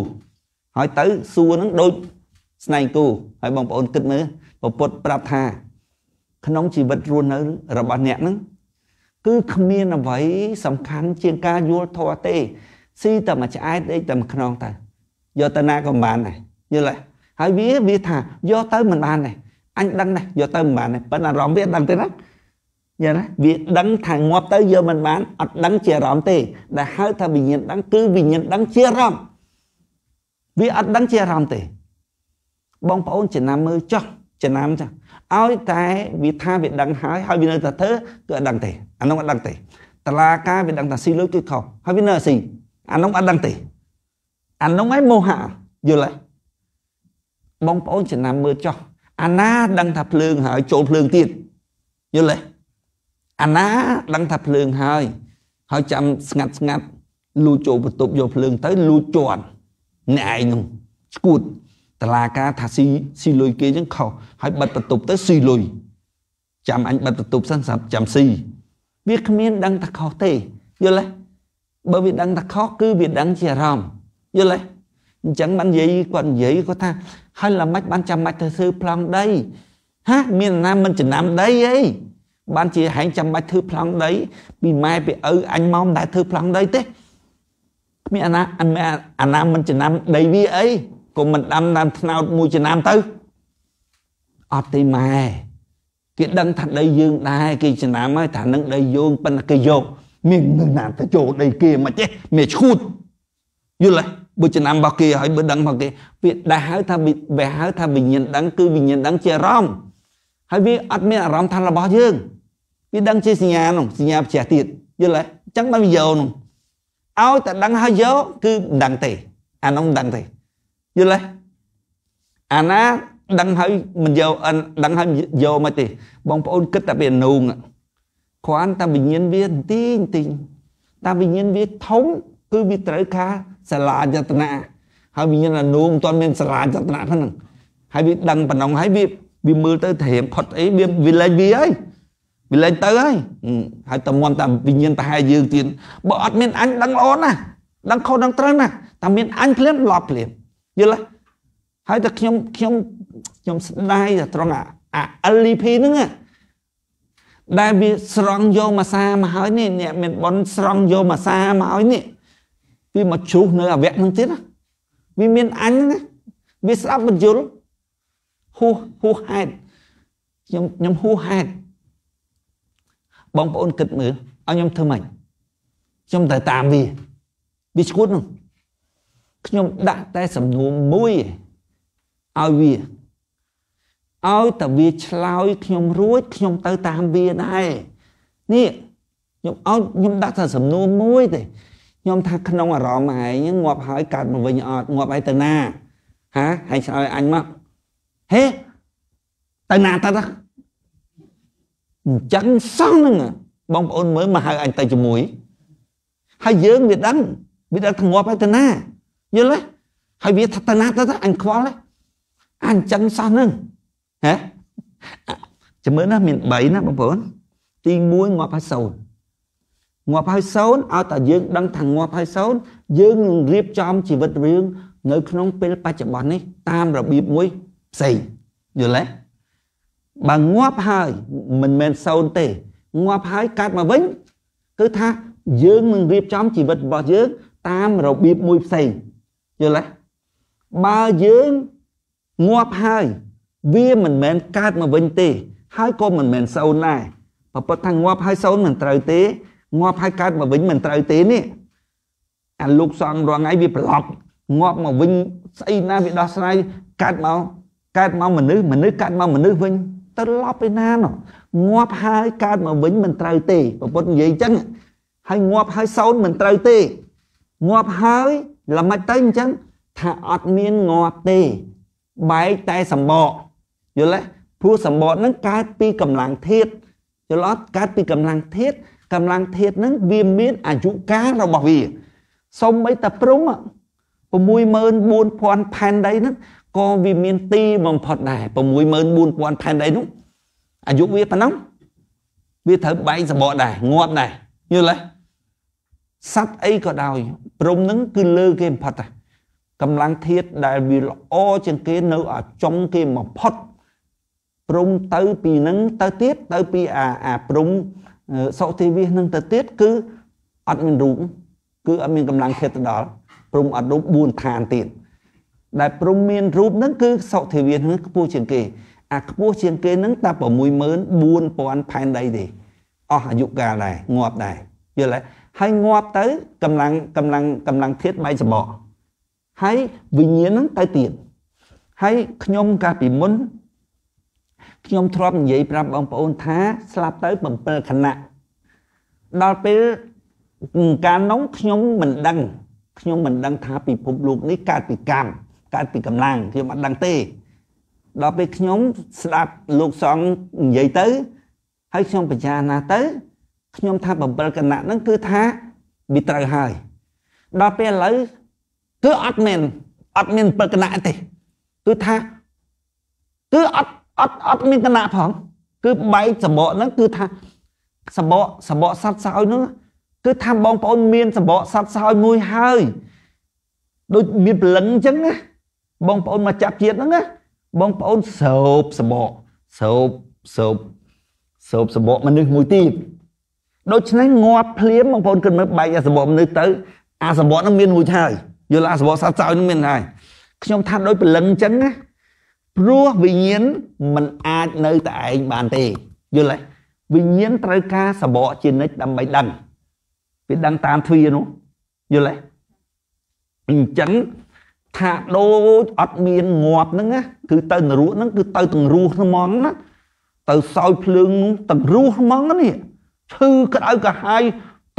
ហើយទៅសួរហ្នឹងដូចស្នែងគូហើយបងប្អូនគិតមើលពុទ្ធប្រាប់ថា ក្នុង ជីវិតរស់នៅរបស់អ្នកហ្នឹងគឺគ្មានអ្វីសំខាន់ជាងការយល់ធម៌ទេស៊ីតែមួយឆ្អែតដេកតែមួយខ្នងទៅយកទៅណាក៏មិនបានដែរយល់ទេហើយវាវាថាយកទៅមិនបានទេអញដឹងណាស់យកទៅមិនបានទេប៉ុន្តែអារម្មណ៍វាដឹងទេណាយល់ណាវាដឹងថាងាប់ទៅយកមិនបានអត់ដឹងជាអារម្មណ៍ទេដែលហៅថាវិញ្ញាណដឹងគឺវិញ្ញាណដឹងជាអារម្មណ៍វាអត់ដឹងជាអារម្មណ៍ទេ បងប្អូនចំណាំមើលចោះចំណាំចោះឲ្យតែវាថាវាដឹងហើយហើយវានៅតែធ្វើគឺអត់ដឹងទេអានោះអត់ដឹងទេតឡាការវាដឹងថាស៊ីលុយគឺខុសហើយវានៅស៊ីអានោះអត់ដឹងទេអានោះឯងមោហៈយល់ហើយបងប្អូនចំណាំមើលចោះអាណាដឹងថាភ្លើងហើយចូលភ្លើងទៀតយល់ទេអាណាដឹងថាភ្លើងហើយហើយចាំស្ងាត់ស្ងាត់លូចូលបន្ទប់យកភ្លើងទៅលូជន់អ្នកឯងនោះស្គួតតឡាការថាស៊ីស៊ីលុយគេចឹងខុសហើយបិទបន្ទប់ទៅស៊ីលុយចាំអញបិទបន្ទប់សិនសម្រាប់ចាំស៊ីវាគ្មានដឹងថាខុសទេយល់ទេបើវាដឹងថាខុសគឺវាដឹងជាអារម្មណ៍យល់ទេអញ្ចឹងបាននិយាយគាត់និយាយគាត់ថាហើយឡាម៉េចបានចាំបាច់ទៅធ្វើប្លង់ដី ហាមានណាមិនចំណាំដីអីបានជាហែងចាំបាច់ធ្វើប្លង់ដីពីម៉ែពីឪអញមកមិនដែលធ្វើប្លង់ដីទេគ្មានអាណាអាណាមិនចំណាំដីវាអីកុំមិនដាំដើមត្នោតមួយចំណាំទៅអត់ទេម៉ែគេដឹងថាដីយើងដែរគេចំណាំហើយថានឹងដីយើងប៉ុន្តែគេយក មាននឹងណាទៅចូលដីគេមិនទេមានឈូតយល់ទេបើចំណាំរបស់គេហើយបើដឹងរបស់គេវាដែរហៅថាវាហៅថាវិញ្ញាណដឹង គឺវិញ្ញាណដឹងជាអារម្មណ៍ហើយវាអត់មានអារម្មណ៍ថារបស់យើងវាដឹងជាសញ្ញានោះសញ្ញាផ្ទះទៀតយល់ទេអញ្ចឹងបានវាយកនោះឲ្យតែដឹងហើយយកគឺមិនដឹងទេអានោះមិនដឹងទេយល់ទេអាណាដឹងហើយមិនយកដឹងហើយយកមកទេ បងប្អូនគិតតែពីអនុងគ្រាន់តែវិញ្ញាណវាទីងទីងតែវិញ្ញាណវាធំ គឺវាត្រូវការសាលាយតនាហើយវិញ្ញាណអនុងមិនទាន់មានសាលាយតនាហ្នឹងហើយវាដឹងបំណងហើយវាវាមើលទៅត្រៀមផុតអីវាវាលេចវាហើយវាលេចទៅហើយហើយតែមន់តែវិញ្ញាណប្រហែលយើងទៀតបើអត់មានអញដឹងល្អណាស់ដឹងខុសដឹងត្រូវណាស់តែមានអញភ្លាមឡប់ភ្លាមយល់ទេហើយតែខ្ញុំខ្ញុំខ្ញុំស្ដាយតែត្រង់អា LP ហ្នឹងដែលវាស្រង់យកមកសាមកហើយនេះអ្នកមានប៉ុនស្រង់យកមកសាមកហើយនេះវាមកជ្រុះនៅអវៈហ្នឹងទៀតវាមានអញណាវាស្ដាប់បញ្យលហួសហួសហេតុខ្ញុំខ្ញុំហួសហេតុបងប្អូនគិតមើលឲ្យខ្ញុំធ្វើម៉េចខ្ញុំទៅតាមវាវាឈួតហ្នឹងខ្ញុំដាក់តែសំណួរមួយឲ្យវាឲ្យតើវាឆ្លើយខ្ញុំរួចខ្ញុំទៅតាមវាដែរនេះខ្ញុំឲ្យខ្ញុំដាក់តែសំណួរមួយទេខ្ញុំថាក្នុងអារម្មណ៍ឯងងាប់ហើយកើតមកវិញអត់ងាប់ហើយទៅណា ហាហើយឆ្លើយអញមកហេទៅណាទៅណាអញ្ចឹងសោះហ្នឹង បងប្អូនមើលមកហៅអញទៅជាមួយ ហើយយើង វាដឹងវាដឹងងាប់ហើយទៅណាយល់ទេហើយវាថាទៅណាទៅអញខ្វល់ទេអញ្ចឹងសោះនឹងហេចាំមើលណាមាន3ណាបងប្អូនទី1ងាប់ហើយសូន្យងាប់ហើយសូន្យឲ្យតែយើងដឹងថាងាប់ហើយសូន្យយើងនឹងរៀបចំជីវិតយើងនៅក្នុងពេលបច្ចុប្បន្ននេះតាមរបៀបមួយផ្សេងយល់ទេបើងាប់ហើយមិនមែនសូន្យទេងាប់ហើយកើតមកវិញគឺថាយើងនឹងរៀបចំជីវិតរបស់យើងតាមរបៀបមួយផ្សេងយល់ទេបើយើងងាប់ហើយវាមិនមែនកើតមកវិញទេហើយក៏មិនមែនសូន្យដែរបើពិតថាងាប់ហើយសូន្យមិនត្រូវទេងាប់ហើយកើតមកវិញមិនត្រូវទេនេះអាលោកសង្ឃរងថ្ងៃវាប្រឡប់ងាប់មកវិញស្អីណាវាដោះស្រាយកើតមកកើតមកមនុស្សមនុស្សកើតមកមនុស្សវិញទៅឡប់ឯណានោះងាប់ហើយកើតមកវិញមិនត្រូវទេប្រពុតនិយាយអញ្ចឹងហើយងាប់ហើយសូន្យមិនត្រូវទេងាប់ហើយល្មិចទៅអញ្ចឹងថាអត់មានងាប់ទេបែកតែសម្បកយល់ទេព្រោះសម្បកហ្នឹងកើតពីកម្លាំងធាតុយល់អត់កើតពីកម្លាំងធាតុកម្លាំងធាតុហ្នឹងវាមានអាយុកាលរបស់វាសូម្បីតែព្រំ64000ផែនដីហ្នឹងក៏វាមានទីបំផុតដែរ64000ផែនដីនោះអាយុវាប៉ុណ្ណឹងវាត្រូវបែកសម្បកដែរងាប់ដែរយល់ទេសត្វអីក៏ដោយព្រំនឹង គឺលើគេបំផុតតែកម្លាំងធាតដែលវាល្អជាងគេនៅ អាចចំគេបំផុតព្រំទៅពីនឹងទៅទៀតទៅពីអាអាព្រំសុតិវិសនឹងទៅទៀតគឺអត់មានរូបគឺអត់មានកម្លាំងធាតទៅដល់ព្រំអត់រូប4ឋានទៀតដែលព្រំមាន រូបនឹងគឺសុតិវិសនឹងខ្ពស់ជាងគេ អាខ្ពស់ជាងគេនឹងតែ64000ផែនដីទេអស់អាយុកាលដែរងាប់ដែរយល់ទេហើយងាប់ទៅកម្លាំងកម្លាំងកម្លាំងធាតបែកសម្បកហើយវិញ្ញាណហ្នឹងទៅទៀតហើយខ្ញុំកាលពីមុនខ្ញុំធ្លាប់និយាយប្រាប់បងប្អូនថា ស្លាប់ទៅ7ខណៈដល់ពេលកាលនោះខ្ញុំមិនដឹងខ្ញុំមិនដឹងថាពិភពលោក នេះកើតពីកម្មកើតពីកម្លាំងខ្ញុំអត់ដឹងទេដល់ពេលខ្ញុំស្ដាប់លោកសង្ឃនិយាយទៅ ហើយខ្ញុំបញ្ញាណាទៅខ្ញុំថា7គណៈហ្នឹងគឺថាវាត្រូវហើយដល់ពេលឥឡូវគឺអត់មែនអត់មាន7គណៈទេគឺថាគឺអត់អត់អត់មានគណៈផង គឺបែកសបកហ្នឹងគឺថាសបកសបកសัตว์សោយហ្នឹងគឺថាបងប្អូនមានសបកសัตว์សោយមួយហើយដូចមានព្រលឹងអញ្ចឹងណាបងប្អូនមកចាប់ជាតិហ្នឹងណាបងប្អូនសោបសបកសោបសោបសោបសបកមនុស្សមួយទៀតដូច្នេះងាប់ភ្លាមបងប្អូនគិតមើលបែកអាសបកមនុស្សទៅអាសបកនឹងមានរួចហើយ យល់អាសបកសត្វសោយនឹងមានហើយខ្ញុំថាដោយព្រលឹងអញ្ចឹងណាព្រោះវិញ្ញាណมันអាចនៅតែឯងបានទេយល់ទេវិញ្ញាណត្រូវការសបកជានិច្ចដើម្បីដឹងវាដឹងតាមទ្វានោះយល់ទេអញ្ចឹងថាដូចអត់មានងាប់ហ្នឹងណាគឺទៅនរោហ្នឹងគឺទៅទាំងរស់ហ្នឹងហ្មងណាទៅសោយភ្លើងទាំងរស់ហ្មងណានេះឈឺក្តៅកាហាយ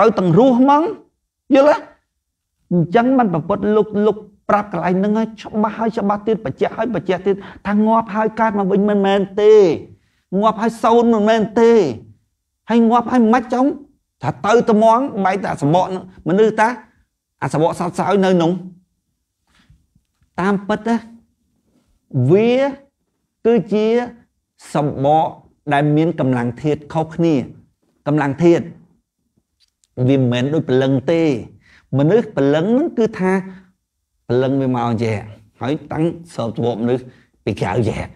ទៅទាំងរស់ហ្មងយល់ទេអញ្ចឹងມັນប្រពុតលុកលុកប្រាប់កន្លែងហ្នឹងហើយច្បាស់ហើយច្បាស់ទៀតបច្ចៈហើយបច្ចៈទៀតថាងាប់ហើយកើតមកវិញមិនមែនទេងាប់ហើយសូន្យមិនមែនទេហើយងាប់ហើយមិនចង់ថាទៅត្មងបែកតែសបកមនុស្សតាអាសបកសោតសោយនៅនោះតាមពិតវាគឺជាសម្បកដែលមានកម្លាំងធាតខុសគ្នាកម្លាំងធាតវាមិនមែនដូចព្រលឹងទេ មនុស្សព្រលឹងហ្នឹងគឺថាព្រលឹងវាមកយែហើយតាំងសពទវមនុស្សពីក្រៅយែយ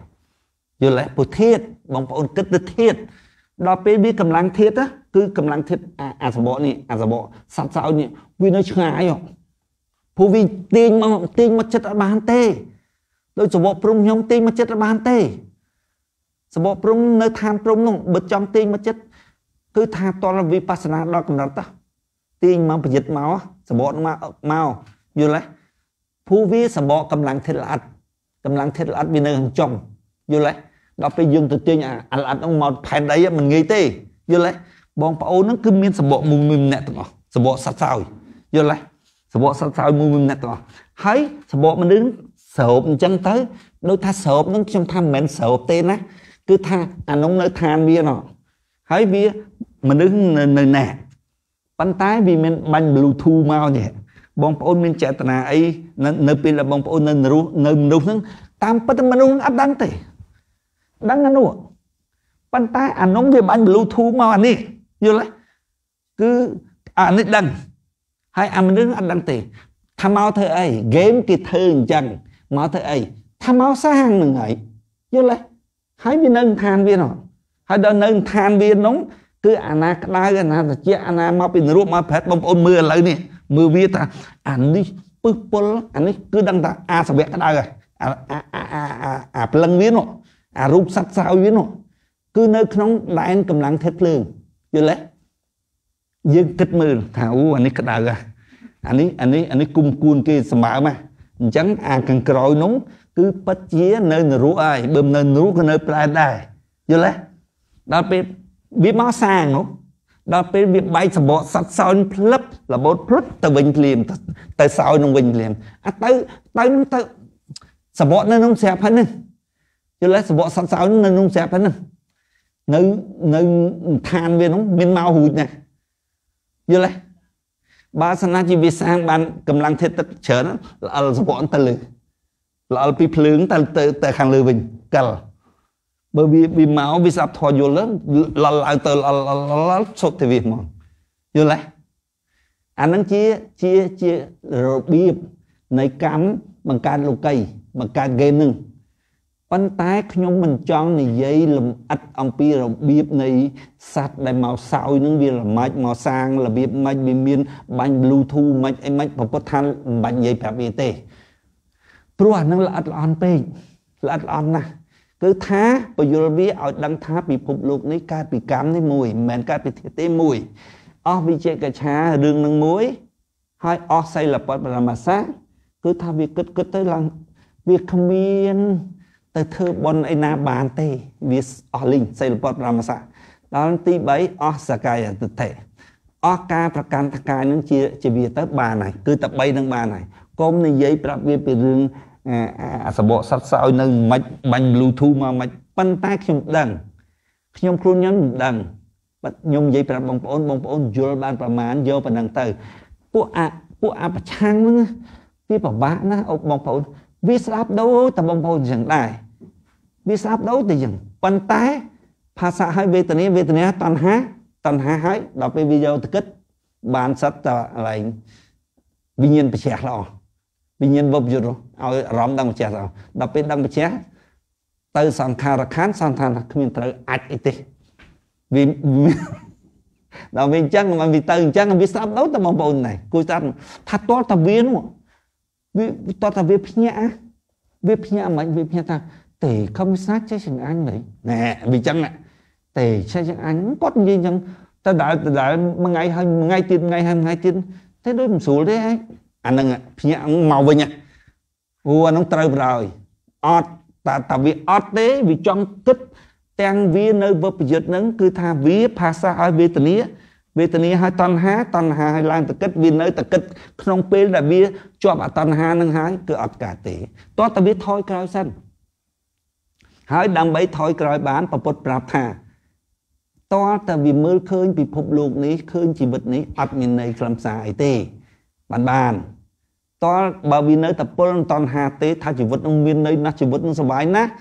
ល់ទេពុធាតបងប្អូនគិតទៅធាតដល់ពេលវាកម្លាំងធាត គឺកម្លាំងធាតអាសបកនេះអាសបកសត្វសោយនេះវានៅឆ្ងាយព្រោះវាទាញមកទាញមកចិត្តអត់បានទេដោយសបកព្រំខ្ញុំទាញមកចិត្តអត់បានទេសបកព្រំនៅឋានព្រំនោះបើចង់ទាញមកចិត្តគឺថាតលវិបស្សនាដល់កំណត់តោះទាញមកប្រយុទ្ធមកសបកមកមកយល់ទេភូវាសបកកម្លាំងធាតុល្អិតកម្លាំងធាតុល្អិតវានៅខាងចុងយល់ទេដល់ពេលយើងទៅទាញអាល្អិតហ្នឹងមកផែនដីមិនងាយទេយល់ទេបងប្អូនហ្នឹងគឺមានសបកមួយម្នាក់ទាំងអស់សបកសត្វសោយយល់ទេសបកសត្វសោយមួយម្នាក់ទាំងអស់ហើយសបកមនុស្សសោបអញ្ចឹងទៅដូចថាសោបហ្នឹងខ្ញុំថាមិនមែនសោបទេណាគឺថាអានោះនៅឋានវាណោះហើយវាមនុស្សនៅណាប៉ុន្តែវាមានបាញ់ Bluetooth មកនេះបងប្អូនមានចេតនាអីនៅពេលដែលបងប្អូននៅមនុស្សនៅមនុស្សហ្នឹង តាមពិតមនុស្សអត់ដឹងទេដឹងអានោះប៉ុន្តែអានោះវាបាញ់ Bluetooth មកអានេះយល់ទេគឺអានេះដឹងហើយអាមនុស្សអត់ដឹងទេថាមកធ្វើអីហ្គេមគេធ្វើអញ្ចឹងមកធ្វើអីថាមកសាងនឹងហើយយល់ទេហើយវានៅឋានវានោះហើយដល់នៅឋានវានោះគឺអាណាក្តៅអាណាត្រជាក់អាណាមកពីនរកមកប្រែតបងប្អូនមើលឥឡូវនេះមើលវាថាអានេះពឹសពុលអានេះគឺដឹងថាអាសវៈក្តៅហើយអាព្រលឹងវានោះអារូបសត្វសោយវានោះគឺនៅក្នុងដែនកម្លាំងធាតុភ្លើង យល់ទេយើងគិតមើលថាអូអានេះក្តៅអានេះអានេះអានេះគុំគួនគេសម្បើមអញ្ចឹងអាខាងក្រោយនោះគឺពិតជានៅនរោហើយបើមិននៅ នរោក៏នៅប្រែដែរយល់ទេដល់ពេលវាមកសាងហ្នឹងដល់ពេលវាបែកសបកសត្វសោយផ្លឹបរបូតព្រុតទៅវិញភ្លាមទៅសោយនឹងវិញភ្លាមអាទៅទៅនឹងទៅសបកនៅក្នុងស្រាប់ហ្នឹងយល់ទេសបកសត្វសោយនៅក្នុងស្រាប់ហ្នឹងនៅនៅឋានវាហ្នឹងមានមករួចណាស់យល់ទេបើសិនជាវាសាងបានកម្លាំងធាតុទឹកច្រើនល្អលសបកទៅលើល្អលពីភ្លើងទៅទៅខាងលើវិញកិលបើវាវាមកវាស្ដាប់ធម៌យល់ឡលឡើងទៅឡលឡលសុទ្ធទៅវាមកយល់ទេអានឹងជាជាជារបៀបនៃកម្មបង្កើតលោកី បង្កើតគេនឹងប៉ុន្តែខ្ញុំមិនចង់និយាយលំអិតអំពីរបៀបនៃសัตว์ដែលមកសោយនឹងវាល្មាច់មកសាងរបៀបម៉េចវាមានបាញ់ Bluetooth ម៉េចអីម៉េចប្រពុតថាមិនបាញ់និយាយប្រាប់វាទេព្រោះអានឹងល្អិតល្អន់ពេកល្អិតល្អន់ណាស់គឺថាពយល់វាឲ្យដឹងថាពិភពលោកនេះកើតពីកម្មនេះមួយមិនមែនកើតពីធាតុទេមួយអស់វិជេកឆារឿងនឹងមួយហើយអស់សីលពតបរមសាគឺថាវាគិតគិតទៅឡើងវាគ្មានទៅធ្វើបន់ឯណាបានទេវាអស់លីងសីលពតបរមសាដល់ទី3អស់សកាយតិទេអស់ការប្រកាន់តកាយនឹងជា ជាវាទៅបានហើយគឺតែ3នឹងបានហើយកុំនិយាយប្រាប់វាពីរឿងអាសបកសັດសោយនៅមិនបាញ់ Bluetooth មកមិនប៉ុន្តែខ្ញុំដឹងខ្ញុំ ខ្លួនខ្ញុំមិនដឹងបាទខ្ញុំនិយាយប្រាប់បងប្អូនបងប្អូនយល់បានប្រមាណយកប៉ុណ្ណឹងទៅ ពួកអាពួកអាប្រឆាំងហ្នឹងវាពិបាកណាស់អូបងប្អូនវាស្ដាប់ដូរតែបងប្អូនយ៉ាងដែរវាស្ដាប់ដូរតែយ៉ាង ប៉ុន្តែภาษาហើយវេទនាវេទនាតណ្ហាតណ្ហាហើយដល់ពេលវាយកទៅគិតបានសិតតែឡើងវិញ្ញាណបជាល្អវិញ្ញាណវបយុទ្ធឲ្យអារម្មណ៍ដឹងម្ចាស់ទៅដល់ពេលដឹងម្ចាស់ទៅសង្ខារខានសង្ខារគ្មានត្រូវអាចអីទេវាដល់វាអញ្ចឹងមិនវាទៅអញ្ចឹងវាស្ដាប់ដល់តែបងប្អូនណែគួយស្ដាប់ថាតលតាវានោះវាតលតាវាភ្ញាក់វាភ្ញាក់មិនវាភ្ញាក់ថា ទេខំសាចេះចង្អាញ់វិញណែវាអញ្ចឹងទេចេះចង្អាញ់គាត់និយាយអញ្ចឹងតែដើរដើរមួយថ្ងៃហើយមួយថ្ងៃទៀតថ្ងៃហើយមួយថ្ងៃទៀតតែដូចមិនស្រួលទេឯងអានឹងភ្ញាក់មកវិញអូអានឹងត្រូវប្រហើយអត់តែតែវាអត់ទេវាចង់គិតទាំងវានៅវប្រយុទ្ធនឹងគឺថាវាផាសាឲ្យវេទនាវេទនាឲ្យតណ្ហាតណ្ហាឲ្យឡើងទៅគិតវានៅតែគិតក្នុងពេលដែលវាជាប់អតណ្ហានឹងហើយគឺអត់កើតទេតោះតែវាថយក្រោយសិនហើយដើម្បីថយក្រោយបានពពុតប្រាប់ថាតើតើវាមើលឃើញពិភពលោកនេះឃើញជីវិតនេះអត់មានន័យខ្លឹមសារអីទេបានបានតើបើវានៅតែពុលតណ្ហាទេ ថាជីវិតនឹងមានន័យណាស់ជីវិតនឹងសុបាយណាស់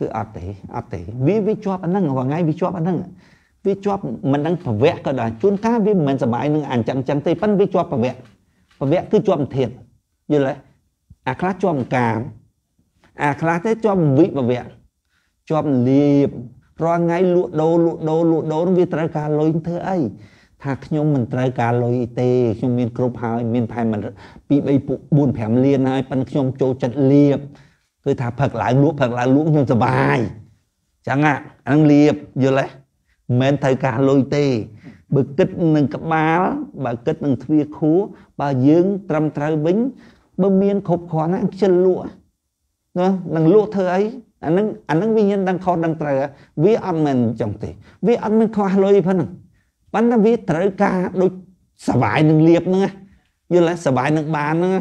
គឺអត់ទេអត់ទេវាវាជាប់អាហ្នឹងរាល់ថ្ងៃវាជាប់អាហ្នឹងវាជាប់មិនដឹងប្រវៈក៏ដែរជួនកាលវាមិនមែនសុបាយនឹងអញ្ចឹងចឹងទេប៉ិនវាជាប់ប្រវៈប្រវៈគឺជាប់ធាតយល់ទេអាខ្លះជាប់កាមអាខ្លះទេជាប់វិប្រវៈជាប់លៀបរាល់ថ្ងៃលក់ដូរលក់ដូរលក់ដូរវាត្រូវការលុយធ្វើអីថាខ្ញុំមិនត្រូវការលុយទេខ្ញុំមានគ្រប់ហើយ មានផែមិន2 3 4 5លានហើយប៉ិនខ្ញុំចូលចិត្តលៀបគឺថាផឹកឡើងលក់ផឹកឡើងលក់ខ្ញុំសប្បាយចឹងអាហ្នឹងលៀបយល់ទេមិនមែនត្រូវការលុយទេ បើគិតនឹងក្បាលបើគិតនឹងទ្វាខួរបើយើងត្រឹមត្រូវវិញបើមានគ្រប់គ្រាន់ខ្ជិលលក់ណានឹងលក់ធ្វើអីអាហ្នឹងអាហ្នឹងវាញញឹមដឹងខុសដឹងត្រូវវាអត់មែនចឹងទេ វាអត់មែនខ្វះលុយផងហ្នឹងប៉ុន្តែវាត្រូវការដូចសបាយនឹងលៀបហ្នឹងយល់ទេសបាយនឹងបានហ្នឹង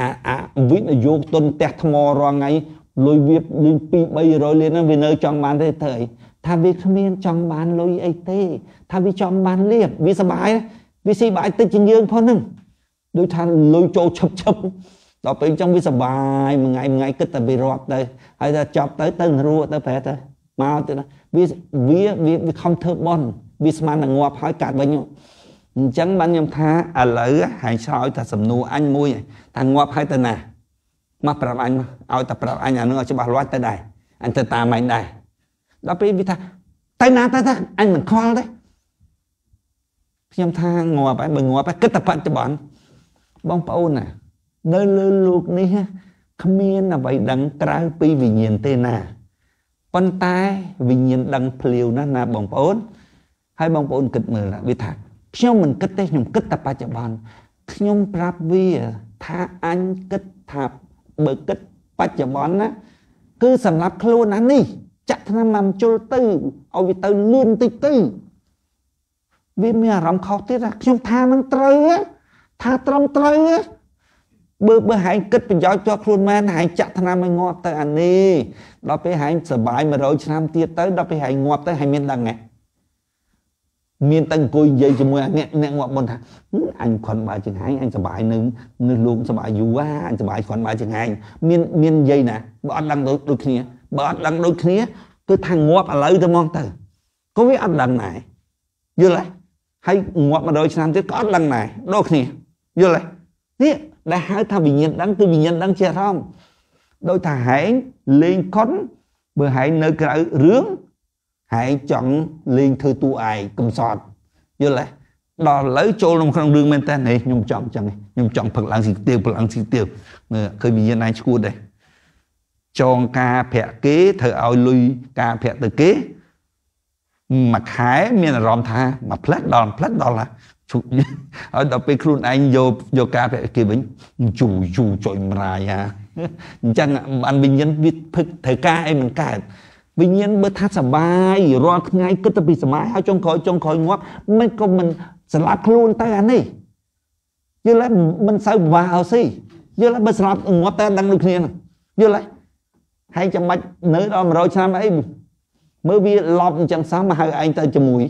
អាអាវិនិយោគទុនផ្ទះថ្មរាល់ថ្ងៃលុយវាលេង2 300លានហ្នឹងវានៅចង់បានទេធ្វើអីថាវាគ្មានចង់បានលុយអីទេថាវាចង់បានលៀបវាសបាយវាស៊ីបាយតិចជាងយើងផងហ្នឹងដូចថាលុយចូលឈឹបឈឹបដល់ពេលអញ្ចឹងវាសបាយមួយថ្ងៃមួយថ្ងៃគិតតែវារាប់ទៅហើយថាចប់ទៅទៅនរោទៅប្រែទៅមកទៅវាវាវាខំធ្វើបន់វាស្មាននឹងងាប់ហើយកាត់វិញអញ្ចឹងបានខ្ញុំថាឥឡូវហែងឆោយតែសំនួរអញមួយ ថាងាប់ហើយទៅណាមកប្រាប់អញមកឲ្យតែប្រាប់អញអានឹងឲ្យច្បាស់លាស់ទៅដែរអញទៅតាមអញដែរដល់ពេលវាថាទៅណាទៅទៅអញមិនខ្វល់ទេខ្ញុំថាងាប់ហើយបើងាប់ហើយគិតតែបច្ចុប្បន្នបងប្អូនណានៅលើលោកនេះគ្មានអ្វីដឹងក្រៅពីវិញ្ញាណទេណាប៉ុន្តែវិញ្ញាណដឹង ភ្លាវណាស់ណាបងប្អូនហើយបងប្អូនគិតមើលវាថាខ្ញុំមិនគិតទេខ្ញុំគិតតែបច្ចុប្បន្នខ្ញុំប្រាប់វាថាអញគិតថាបើគិតបច្ចុប្បន្នណាគឺសម្រាប់ខ្លួនណានេះ ចាក់ថ្នាំមកជុលទៅឲ្យវាទៅលឿនតិចទៅវាមានអារម្មណ៍ខុសទៀតណាខ្ញុំថានឹងត្រូវថាត្រឹមត្រូវ បើបើហែងគិតប្រយោជន៍ផ្ទាល់ខ្លួនមែនហែងចាក់ថ្នាំឲ្យងាប់ទៅអានេះដល់ពេលហែងសុបាយ100ឆ្នាំទៀតទៅដល់ពេលហែងងាប់ទៅហែងមានដឹងហ្នឹងមានតែអង្គុយនិយាយជាមួយអ្នកអ្នកងាប់មុនថាអញគ្រាន់បើជាងឯងអញសុបាយនឹងនឹងលោកសុបាយយូរហ่าអញសុបាយគ្រាន់បើជាងឯងមានមាននិយាយណាបើអត់ដឹងដូចគ្នាបើអត់ដឹងដូចគ្នាគឺថាងាប់ឥឡូវទៅហ្មងទៅក៏វាអត់ដឹងដែរយល់ទេហើយងាប់100ឆ្នាំទៀតក៏អត់ដឹងដែរដូចគ្នាយល់ទេនេះដែលហៅថាវិញ្ញាណដឹងគឺវិញ្ញាណដឹងជាអារម្មណ៍ដោយថាហែងលេងកុនបើហែងនៅក្រៅរឿងហែងចង់លេងធ្វើតួឯងកំសត់យល់ទេដល់ឥឡូវចូលក្នុងរឿងមែនតើនេះខ្ញុំចង់ចឹងខ្ញុំចង់ផឹកឡើងស៊ីទៀវផឹកឡើងស៊ីទៀវឃើញវិញ្ញាណឯងឈួតដែរចងការប្រាក់គេធ្វើឲ្យលុយការប្រាក់ទៅគេមួយខែមានអារម្មណ៍ថាមួយផ្លែដល់ផ្លែដល់ណាជុកហើយដល់ពេលខ្លួនឯងយកយកការប្រាក់គេវិញយូយូចុយមរាយហាអញ្ចឹងបានវិញ្ញាណវាផឹកធ្វើការអីមិនកើតវិញ្ញាណបើថាសបាយរាល់ថ្ងៃគិតទៅពីសម័យហើយចុងក្រោយចុងក្រោយងាប់មិនក៏មិនស្លាប់ខ្លួនទៅអានេះយល់ហើយមិនសូវពិបាកអស់ទេយល់ហើយបើស្លាប់ងាប់តែដឹងដូចគ្នាហ្នឹងយល់ហើយហើយចាំបាច់នៅដល់100ឆ្នាំអីមើលវាឡប់អញ្ចឹងសោះមកហៅឯងទៅជាមួយ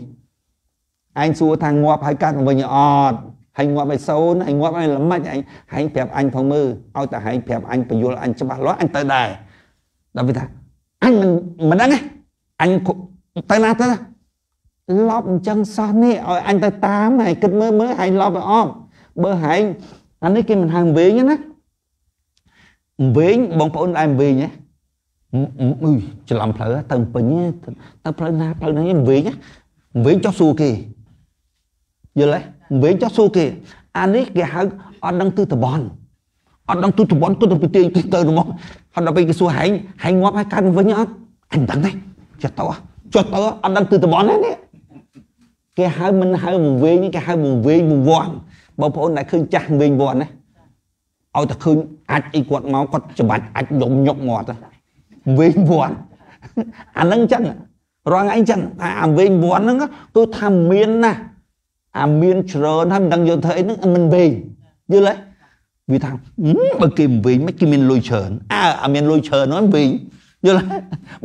ឯងសួរថាងាប់ហើយកើតមកវិញអត់ហើយងាប់ឲ្យសូនហើយងាប់ឲ្យល្មិចឯងហែងប្រាប់អញផងមើលឲ្យតែហែងប្រាប់អញបញ្យល់អញច្បាស់លាស់អញទៅដែរដល់វាថាអញមិនមិនដឹងទេអញទៅណាទៅលប់អញ្ចឹងសោះនេះឲ្យអញទៅតាមហើយគិតមើលមើលហើយលប់ឲ្យអស់បើហែងអានេះគេមិនហៅវិញណាវិញបងប្អូនឯងវិញហ៎អឺច្រឡំផ្លូវទៅពេញទៅផ្លូវណាផ្លូវនេះវិញវិញចុះសួរគេយល់ទេវិញចុះសួរគេអានេះគេហៅអត់ដឹងទិសតំបន់អត់ដឹងទុតបន់ទុតទៅទាញទៅហ្មងអត់ដល់ពេលគេសួរហែងហែងងាប់ហើយកើតមកវិញអត់អញដឹងទេចុះទៅចុះទៅអត់ដឹងទុតបន់ទេនេះគេហៅមិនហៅមកវិញគេហៅមកវិញមកវាន់បងប្អូនដែលឃើញចាស់វិញវាន់ណាឲ្យតែឃើញអាចអីគាត់មកគាត់ច្បាច់អាចយំញុកមាត់វិញវាន់អាហ្នឹងចឹងរងឯងចឹងអាវិញវាន់ហ្នឹងគឺថាមានណាអាមានច្រើនហើយមិនដឹងយកធ្វើអីហ្នឹងមិនវិញយល់ទេវាថាបើគេវិញមិនគេមានលុយច្រើនអើអាមានលុយច្រើនហ្នឹងវិញយល់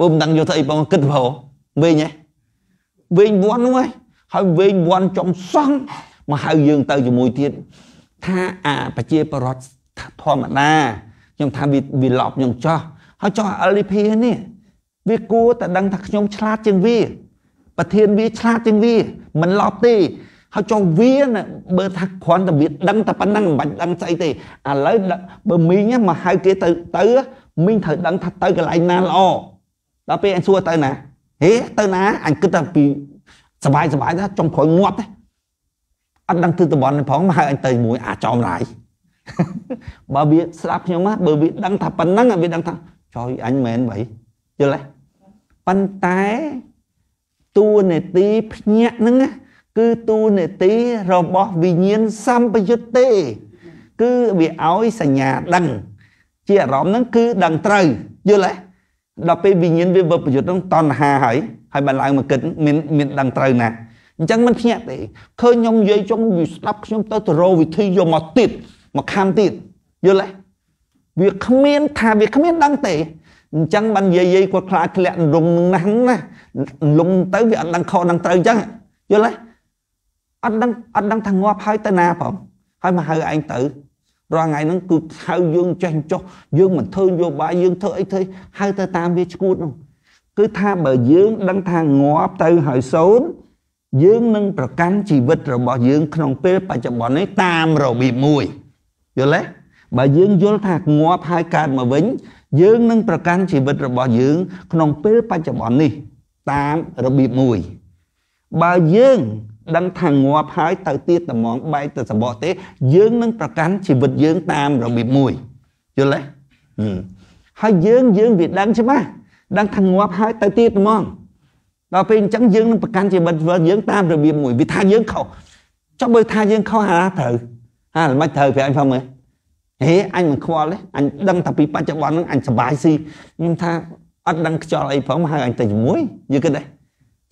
បើមិនដឹងយកទៅអីបងគិតព្រោះវិញហ៎វិញវ័នហ្នឹងហើយវិញវ័នចំសងមកហៅយើងទៅជាមួយទៀតថាអាប្រជាប្រដ្ឋធម្មតាខ្ញុំថាវាវាឡប់ខ្ញុំចោះហើយចោះ LDP នេះវាគួរតែដឹងថាខ្ញុំឆ្លាតជាងវាប្រធានវាឆ្លាតជាងវា មិនឡប់ទេហើយចុះវាបើថាគ្រាន់តែវាដឹងតែប៉ុណ្ណឹងមិនបាច់ដឹងស្អីទេឥឡូវបើមីងមកហៅគេទៅទៅមីងត្រូវដឹងថាទៅកន្លែងណាល្អដល់ពេលអញសួរទៅណា ហេទៅណាអញគិតតែពីសบายសบายថាចុងក្រោយងាប់ទេអត់ដឹងទិសតំបន់នេះផងមកហៅអញទៅមួយអាចោមរាយបើវាស្ដាប់ខ្ញុំណាបើវាដឹងថាប៉ុណ្ណឹងវាដឹងថាជួយអញមែនបីយល់ទេប៉ុន្តែតួនាទីភ្ញាក់ហ្នឹងណាគឺទូនេតិរបស់វិញ្ញាណសម្បយុទ្ធទេ គឺវាឲ្យសញ្ញាដឹងជាអារម្មណ៍ហ្នឹង គឺដឹងត្រូវយល់ទេដល់ពេលវិញ្ញាណវាវិបយុទ្ធហ្នឹងតណ្ហាហើយហើយបើឡើងមកគិតមានមានដឹងត្រូវណាស់អញ្ចឹងមិនភ្ញាក់ទេឃើញខ្ញុំនិយាយចុងវាស្ដាប់ខ្ញុំទៅទៅរោវិធីយកមកទៀតមកខាំទៀតយល់ទេវាគ្មានថាវាគ្មានដឹងទេអញ្ចឹងបាននិយាយយាយគាត់ខ្លាចធ្លាក់លំណាស់ណាលំទៅវាអត់ដឹងខុសនឹងត្រូវអញ្ចឹងយល់ទេអត់ដឹងអត់ដឹងថាងាប់ហើយទៅណាផងហើយមកហៅឯងទៅរាល់ថ្ងៃហ្នឹងគឺហៅយើងចេះចុះយើងមិនធ្វើយោបាយយើងធ្វើអីធ្វើហៅទៅតាមវាឈួតនោះគឺថាបើយើងដឹងថាងាប់ទៅហើយសូន្យយើងនឹងប្រកាន់ជីវិតរបស់យើង ក្នុងពេលបច្ចុប្បន្ននេះតាមរបៀបមួយយល់ទេបើយើងយល់ថាងាប់ហើយកើតមកវិញ យើងនឹងប្រកាន់ជីវិតរបស់យើង ក្នុងពេលបច្ចុប្បន្ននេះ តាមរបៀបមួយបើយើងដឹងថាងាប់ហើយទៅទៀតត្មងបែកទៅសបកទេ យើងនឹងប្រកាន់ជីវិតយើងតាមរបៀបមួយយល់ទេហើយយើងយើងវាដឹងច្បាស់ដឹងថាងាប់ហើយទៅទៀតហ្មងដល់ពេលអញ្ចឹងយើងនឹងប្រកាន់ជីវិតយើង តាមរបៀបមួយវាថាយើងខុសចុះបើថាយើងខុសអាត្រូវអាមិនត្រូវប្រែអញផងមើលហេអញមិនខ្វល់ទេអញដឹងតែពីបច្ចុប្បន្នហ្នឹងអញសុបាយស៊ីខ្ញុំថាអត់ដឹងខ្យល់អីផងមកហៅអញទៅជាមួយយល់គិតដែរ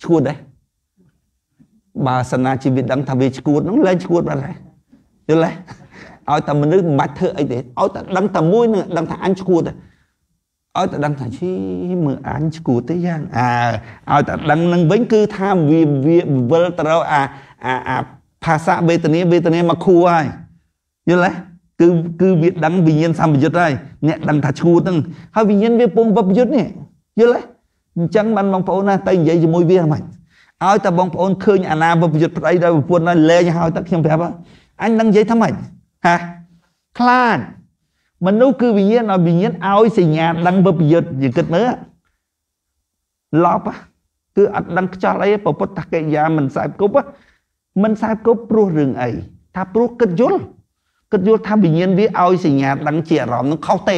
ឈួតដែរបើសិនណាជីវិតដឹងថាវាឈួតហ្នឹងលែងឈួតបាត់ហើយយល់ទេឲ្យតែមនុស្សមិនបាច់ធ្វើអីទេឲ្យតែដឹងតែមួយនឹងដឹងថាអញឈួតទេឲ្យតែដឹងថាជីមើលអញឈួតទេយ៉ាងអើឲ្យតែដឹងនឹងវិញគឺថាវាវាវិលទៅរកអាអាអាភាសាវេទនាវេទនាមកខួរហើយយល់ទេគឺគឺវាដឹងវិញ្ញាណសម្បយុទ្ធហើយអ្នកដឹងថាឈួតហ្នឹង ហើយវិញ្ញាណវាពងបបយុទ្ធនេះយល់ទេអញ្ចឹងបានបងប្អូនណាទៅនិយាយជាមួយវាហ្មងឲ្យតែបងប្អូនឃើញអាណាប្រយុទ្ធប្តីដោយប្រពន្ធហើយលែងហើយតែខ្ញុំប្រាប់អញនឹងនិយាយថាម៉េចហាខ្លាចមនុស្សគឺវិញ្ញាណឲ្យវិញ្ញាណឲ្យសញ្ញាដឹងប្រយុទ្ធយើងគិតមើលឡប់គឺអត់ដឹងខ្ចោះអីប្រពុតតកិយា មិនសែបគប់មិនសែបគប់ព្រោះរឿងអីថាព្រោះគិតយល់គិតយល់ថាវិញ្ញាណវាឲ្យសញ្ញាដឹងជាអារម្មណ៍នឹងខុសទេ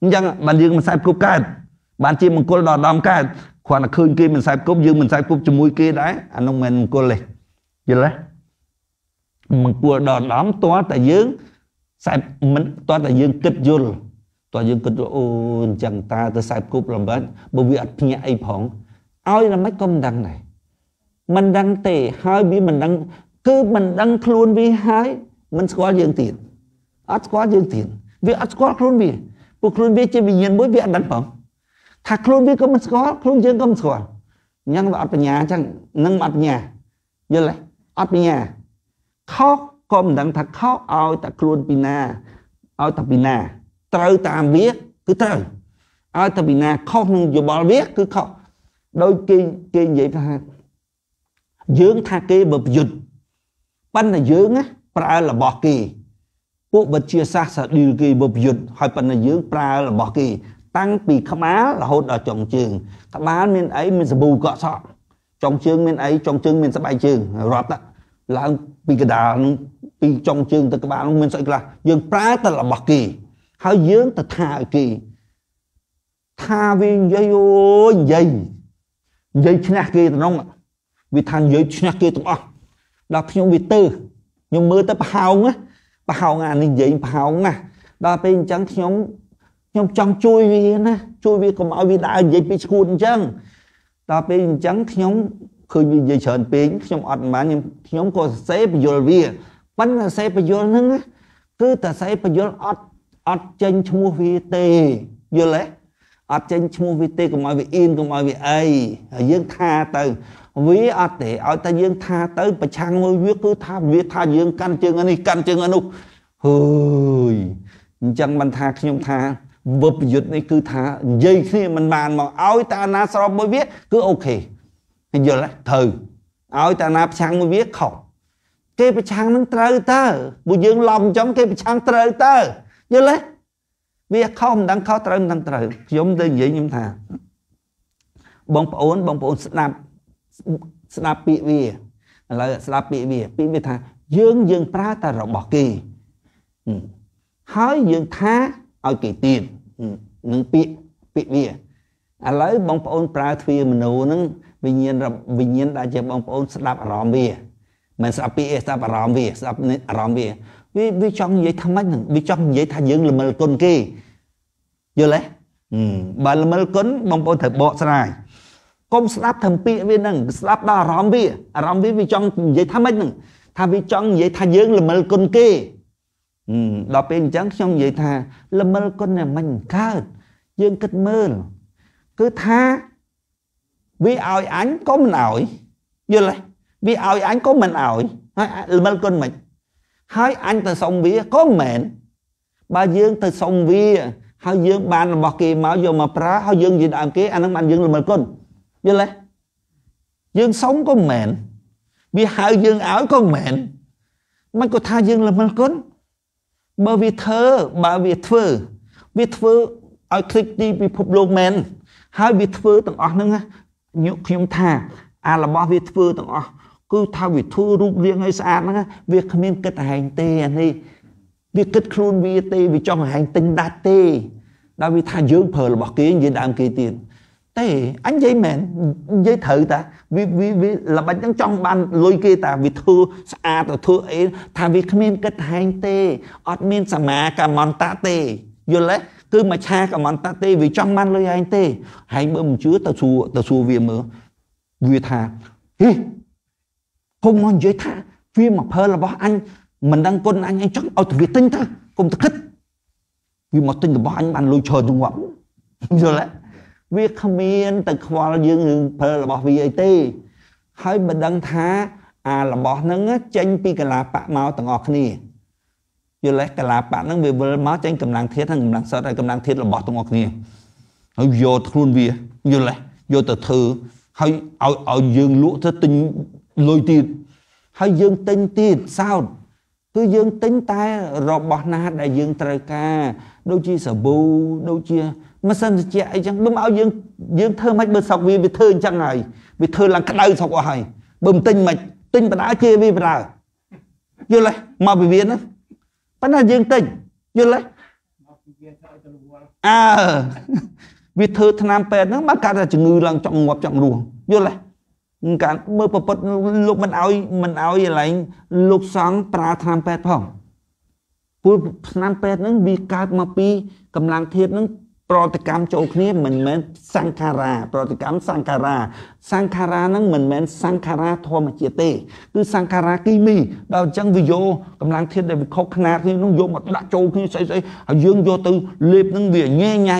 អញ្ចឹងបានយើងមិនសែបគប់កើតបានជាមង្គលដល់ដំកើតគ្រាន់តែឃើញគេមិនសែបគប់យើងមិនសែបគប់ជាមួយគេដែរអានោះមិនមង្គលទេយល់ទេមង្គលដល់ដំតើតែយើងសែបមិនតើតែយើងគិតយល់តើយើងគិតយល់អូអញ្ចឹងតើទៅសែបគប់លំបាត់បើវាអត់ភ្ញាក់អីផងឲ្យតែមិនក៏មិនដឹងដែរមិនដឹងទេហើយវាមិនដឹងគឺមិនដឹងខ្លួនវាហើយមិនស្គាល់យើងទៀតអត់ស្គាល់យើងទៀតវាអត់ស្គាល់ខ្លួនវាព្រោះខ្លួនវាជាវិញ្ញាណមួយវាអត់ដឹងផងថាខ្លួនវាក៏មិនស្គាល់ខ្លួនយើងក៏មិនស្គាល់អញ្ចឹងវាអត់បញ្ញាអញ្ចឹងនឹងអត់បញ្ញាយល់ទេអត់បញ្ញាខុសក៏មិនដឹងថាខុសឲ្យតែខ្លួនពីណាឲ្យតែពីណាត្រូវតាមវាគឺត្រូវឲ្យតែពីណាខុសនឹងយោបល់វាគឺខុសដោយគេគេនិយាយថាយើងថាគេបើប្រយុទ្ធប៉ុន្តែយើងប្រើរបស់គេពួកវិទ្យាសាស្ត្រសាឌីលគេបើប្រយុទ្ធហើយប៉ុន្តែយើងប្រើរបស់គេតាំងពីក្បាលរហូតដល់ចុងជើងក្បាលមានអីមានសាប៊ូកក់សក់ចុងជើងមានអីចុងជើងមានស្បែកជើងរាប់ទៅឡើងពីកដាលនឹងពីចុងជើងទៅក្បាលនឹងមានស្អីខ្លះយើងប្រើតែរបស់គេហើយយើងទៅថាឲ្យគេថាវានិយាយអូយនិយាយនិយាយឈ្នះគេទៅនោះវាថានិយាយឈ្នះគេទាំងអស់ដល់ខ្ញុំវាទៅខ្ញុំមើលទៅប្រហោងណាប្រហោងអានេះនិយាយប្រហោងណាដល់ពេលអញ្ចឹងខ្ញុំខ្ញុំចង់ជួយវាណាជួយវាកុំឲ្យវាដើរនិយាយពីឈួតអញ្ចឹងដល់ពេលអញ្ចឹងខ្ញុំឃើញវានិយាយច្រើនពេកខ្ញុំអត់មិនខ្ញុំខ្ញុំក៏សរសេរបញ្យលវាប៉ុន្តែសរសេរបញ្យលហ្នឹងគឺតែសរសេរបញ្យលអត់អត់ចេញឈ្មោះវាទេយល់ទេអត់ចេញឈ្មោះវាទេកុំឲ្យវាអៀនកុំឲ្យវាអីហើយយើងថាទៅ វាអត់ទេឲ្យតែយើងថាទៅប្រឆាំងមួយវា គឺថាវា ថាយើងកាន់ជើងនេះកាន់ជើងនោះហឺយអញ្ចឹងមិនថាខ្ញុំថាវិបយុទ្ធនេះគឺថានិយាយគ្នាមិនបានមកឲ្យតាណាស្របមួយវាគឺអូខេយល់ទេត្រូវឲ្យតាណាប្រឆាំងមួយវាខុសគេប្រឆាំងនឹងត្រូវតើពួកយើងឡំចំគេប្រឆាំងត្រូវតើយល់ទេវាខុសមិនដឹងខុសត្រូវមិនដឹងត្រូវខ្ញុំទៅនិយាយខ្ញុំថា បងប្អូនបងប្អូនស្ដាប់ស្ដាប់ពាក្យវាឥឡូវស្ដាប់ពាក្យវាពាក្យវាថាយើងយើងប្រើតែរបស់គេហើយយើងថាឲ្យគេទៀតនឹងពាក្យពាក្យវាឥឡូវបងប្អូនប្រើទ្វាមនោហ្នឹងវិញ្ញាណវិញ្ញាណដែលជាបងប្អូនស្ដាប់អារម្មណ៍វា មិនស្ដាប់ពាក្យស្ដាប់អារម្មណ៍វាស្ដាប់អារម្មណ៍វាវាវាចង់និយាយថាម៉េចហ្នឹងវាចង់និយាយថាយើងល្មិលគុណគេយល់ទេបើល្មិលគុណបងប្អូនត្រូវបកស្រាយ កុំស្ដាប់ធំពាក្យវាហ្នឹងស្ដាប់ដល់អារម្មណ៍វាអារម្មណ៍វាវាចង់និយាយថាម៉េចហ្នឹងថាវាចង់និយាយថាយើងល្មិលគុណគេដល់ពេលអញ្ចឹងខ្ញុំនិយាយថាល្មិលគុណតែមិនកើតយើងគិតមើលគឺថាវាឲ្យអញក៏មិនឲ្យយល់ទេវាឲ្យអញក៏មិនឲ្យហើយល្មិលគុណមិនហើយអញទៅសុំវាក៏មិនមែនបើយើងទៅសុំវាហើយយើង បានរបស់គេមកយកមកប្រើហើយយើងនិយាយដើមគេអានឹងបានយើងល្មើគុណយល់ទេយើងសុំក៏មិនមែនវាហៅយើងឲ្យក៏មិនមែនមិនក៏ថាយើងល្មើគុណបើវាធ្វើបើវាធ្វើវាធ្វើឲ្យឃើញទីពិភពលោកមែនហើយវាធ្វើទាំងអស់ហ្នឹងខ្ញុំថា អារបស់វាធ្វើទាំងអស់គឺថាវាធ្វើរូបរាងឲ្យស្អាតហ្នឹងវាគ្មានគិតហែងទេអានេះវាគិតខ្លួនវាទេវាចង់ហែងទិញដាច់ទេ ដល់វាថាយើងប្រើរបស់គេនិយាយដើមគេទៀតទេអញនិយាយមែននិយាយត្រូវតាវាវាល្បិចហ្នឹងចង់បានលុយគេតាវាធ្វើស្អាតទៅធ្វើអីថាវាគ្មានគិតហែងទេអត់មានសមាកមន្តៈទេយល់ទេគឺមច្ឆាកមន្តៈទេវាចង់បានលុយហែងទេហែងបើមិនជឿទៅសួរទៅសួរវាមើលវាថាហេកុំមកនិយាយថាវាមកភើរបស់អញមិនដឹងគុណអញអញចង់ឲ្យទៅវាទិញទៅកុំទៅគិតវាមកទិញរបស់អញបានលុយច្រើនជាងងាប់យល់ទេវាគ្មានទៅខ្វល់យើងរឿងប្រើរបស់វាអីទេហើយមិនដឹងថាអារបស់ហ្នឹងចេញពីកលាបៈមកទាំងអស់គ្នាយល់ទេកលាបៈហ្នឹងវាវិលមកចេញកម្លាំងធាតុហ្នឹងកម្លាំងសតហើយកម្លាំងធាតុរបស់ទាំងអស់គ្នាហើយយកខ្លួនវាយល់ទេយកទៅធ្វើហើយឲ្យឲ្យយើងលក់ទៅទិញលុយទៀតហើយយើងទិញទៀតសោតគឺយើងទិញតែរបស់ណាដែលយើងត្រូវការដូចជាសាប៊ូដូចជាម៉ាស៊ីនត្រជាក់អីចឹងបើមកឲ្យយើងយើងធ្វើមិនបើសក់វាវាធ្វើអញ្ចឹងហើយវាធ្វើឡើងក្តៅសក់អស់ហើយបើមិនទិញមិនទិញបដាជាវាបដាយល់ទេមកពីវាណាប៉ុន្តែយើងទិញយល់ទេអើវាធ្វើឆ្នាំពេទ្យហ្នឹងមកកាត់តែជំងឺឡើងចង់ងាប់ចង់រស់យល់ទេកាត់មើលប្រពុតលោកមិនអោយមិនអោយឡើងលោកសង្ឃប្រើឆ្នាំពេទ្យផងព្រោះឆ្នាំពេទ្យហ្នឹងវាកើតមកពីកម្លាំងធាតហ្នឹងប្រតិកម្មចូលគ្នាមិនមែនសង្ខារា ប្រតិកម្មសង្ខារា សង្ខារាហ្នឹងមិនមែនសង្ខារាធម្មជាតិទេគឺសង្ខារាគីមីដល់អញ្ចឹងវាយកកម្លាំងធាតុដែលវាខុសខ្នាតគ្នានោះយកមកដាក់ចូលគ្នាស្អីស្អីហើយយើងយកទៅលេបហ្នឹងវាញ៉ែញ៉ៃ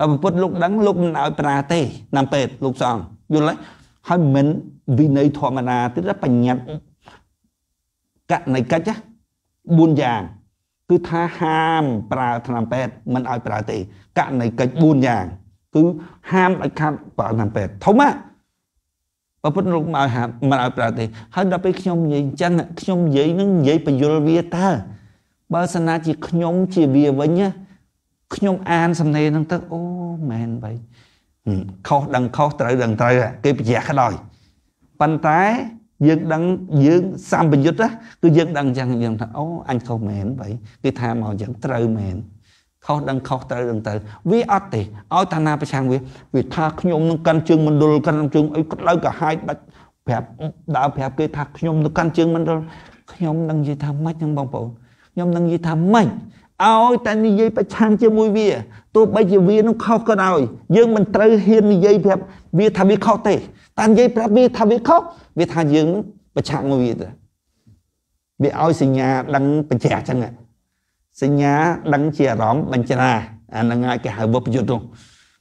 ដល់ពុទ្ធលោកដឹងលោកមិនឲ្យប្រាទេតាមពេទ្យលោកសង្ឃយល់ហើយហើយមិនវិន័យធម្មតាទេបញ្ញត្តិកណិកិច្ចណា4យ៉ាងគឺថាហាមប្រើថ្នាំពេទ្យមិនឲ្យប្រើទេកណីកិច្ច4យ៉ាងគឺហាមដាច់ខាតប្រើថ្នាំពេទ្យធំណាស់បើពុទ្ធលោកមិនឲ្យហាមមិនឲ្យប្រើទេ ហើយដល់ពេលខ្ញុំនិយាយអញ្ចឹងខ្ញុំនិយាយនឹងនិយាយបញ្យលវាតើបើសិនណាជាខ្ញុំជាវាវិញខ្ញុំអានសំណេរហ្នឹងទៅអូមែនបីខុសដឹងខុសត្រូវដឹងត្រូវគេប្រយ័ត្នក្តោយប៉ុន្តែយើងដឹងយើងសម្បយុទ្ធគឺយើងដឹងអញ្ចឹងយើងថាអូអញខុសមែនបីគេថាមកអញ្ចឹងត្រូវមែនខុសដឹងខុសត្រូវដឹងត្រូវវាអត់ទេឲ្យតាណាប្រឆាំងវាវាថាខ្ញុំនឹងកាន់ជើងមណ្ឌលកាន់ជើងអីក្តៅកាហាយបាច់ប្រាប់ដើរប្រាប់គេថាខ្ញុំនឹងកាន់ជើងមណ្ឌលខ្ញុំនឹងនិយាយថាម៉េចហ្នឹងបងប្អូនខ្ញុំនឹងនិយាយថាម៉េចឲ្យតែនិយាយប្រឆាំងជាមួយវាទោះបីជាវានឹងខុសក៏ដោយ យើងមិនត្រូវហ៊ាននិយាយប្រាប់វាថាវាខុសទេតែនិយាយប្រាប់វាថាវាខុសវាថាយើងនឹងប្រឆាំងមកវាទៅវាឲ្យសញ្ញា ដឹងបញ្ជាក់ចឹងសញ្ញាដឹងជាអារម្មណ៍បញ្ច្រាអានឹងឲ្យគេហៅវពយុទ្ធនោះ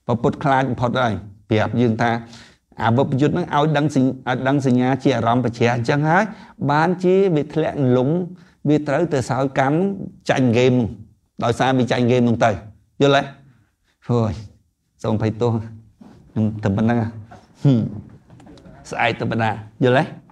ពពុតខ្លាចបំផុតហើយប្រាប់យើង ថាអាវពយុទ្ធនឹងឲ្យដឹងឲ្យដឹងសញ្ញាជាអារម្មណ៍បញ្ច្រាអញ្ចឹងហើយ បានជាវាធ្លាក់លំវាត្រូវទៅសោយកម្មចាញ់ហ្គេមដោយសារវាចាញ់ហ្គេមនោះទៅយល់ទេអូយសូមភ័យទោសនឹងតែប៉ុណ្្នឹងហឹមស្អែកទៅបណ្ដាយល់ទេ